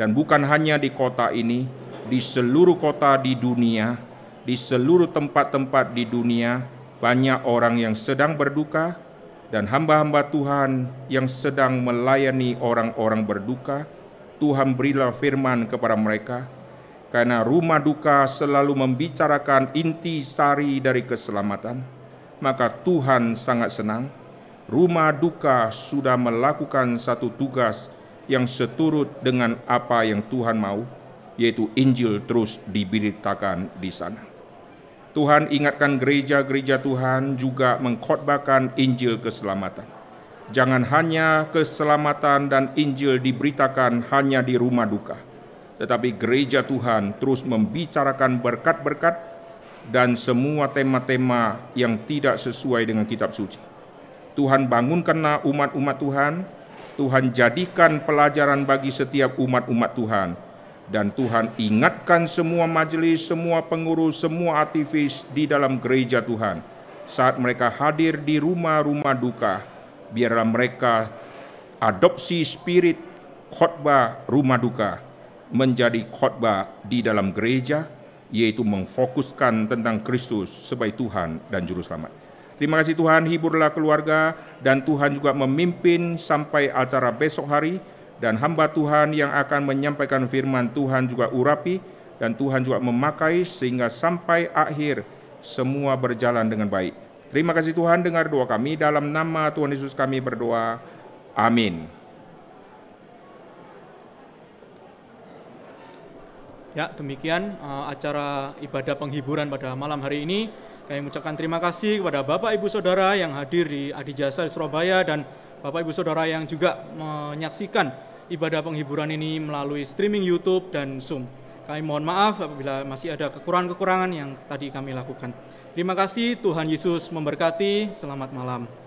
dan bukan hanya di kota ini, di seluruh kota di dunia, di seluruh tempat-tempat di dunia, banyak orang yang sedang berduka, dan hamba-hamba Tuhan yang sedang melayani orang-orang berduka. Tuhan berilah firman kepada mereka, karena rumah duka selalu membicarakan inti sari dari keselamatan, maka Tuhan sangat senang rumah duka sudah melakukan satu tugas yang seturut dengan apa yang Tuhan mau, yaitu Injil terus diberitakan di sana. Tuhan ingatkan gereja-gereja Tuhan juga mengkhotbahkan Injil keselamatan. Jangan hanya keselamatan dan Injil diberitakan hanya di rumah duka, tetapi gereja Tuhan terus membicarakan berkat-berkat dan semua tema-tema yang tidak sesuai dengan kitab suci Tuhan bangunkanlah umat-umat Tuhan, Tuhan jadikan pelajaran bagi setiap umat-umat Tuhan, dan Tuhan ingatkan semua majelis, semua pengurus, semua aktivis di dalam gereja Tuhan saat mereka hadir di rumah-rumah duka, biarlah mereka adopsi spirit khotbah rumah duka menjadi khotbah di dalam gereja, yaitu memfokuskan tentang Kristus sebagai Tuhan dan Juru Selamat. Terima kasih Tuhan, hiburlah keluarga dan Tuhan juga memimpin sampai acara besok hari dan hamba Tuhan yang akan menyampaikan firman Tuhan juga urapi dan Tuhan juga memakai sehingga sampai akhir semua berjalan dengan baik. Terima kasih Tuhan, dengar doa kami dalam nama Tuhan Yesus kami berdoa. Amin. Ya, demikian uh, acara ibadah penghiburan pada malam hari ini. Kami mengucapkan terima kasih kepada Bapak Ibu Saudara yang hadir di Adijasa di Surabaya dan Bapak Ibu Saudara yang juga menyaksikan ibadah penghiburan ini melalui streaming YouTube dan Zoom. Kami mohon maaf apabila masih ada kekurangan-kekurangan yang tadi kami lakukan. Terima kasih, Tuhan Yesus memberkati. Selamat malam.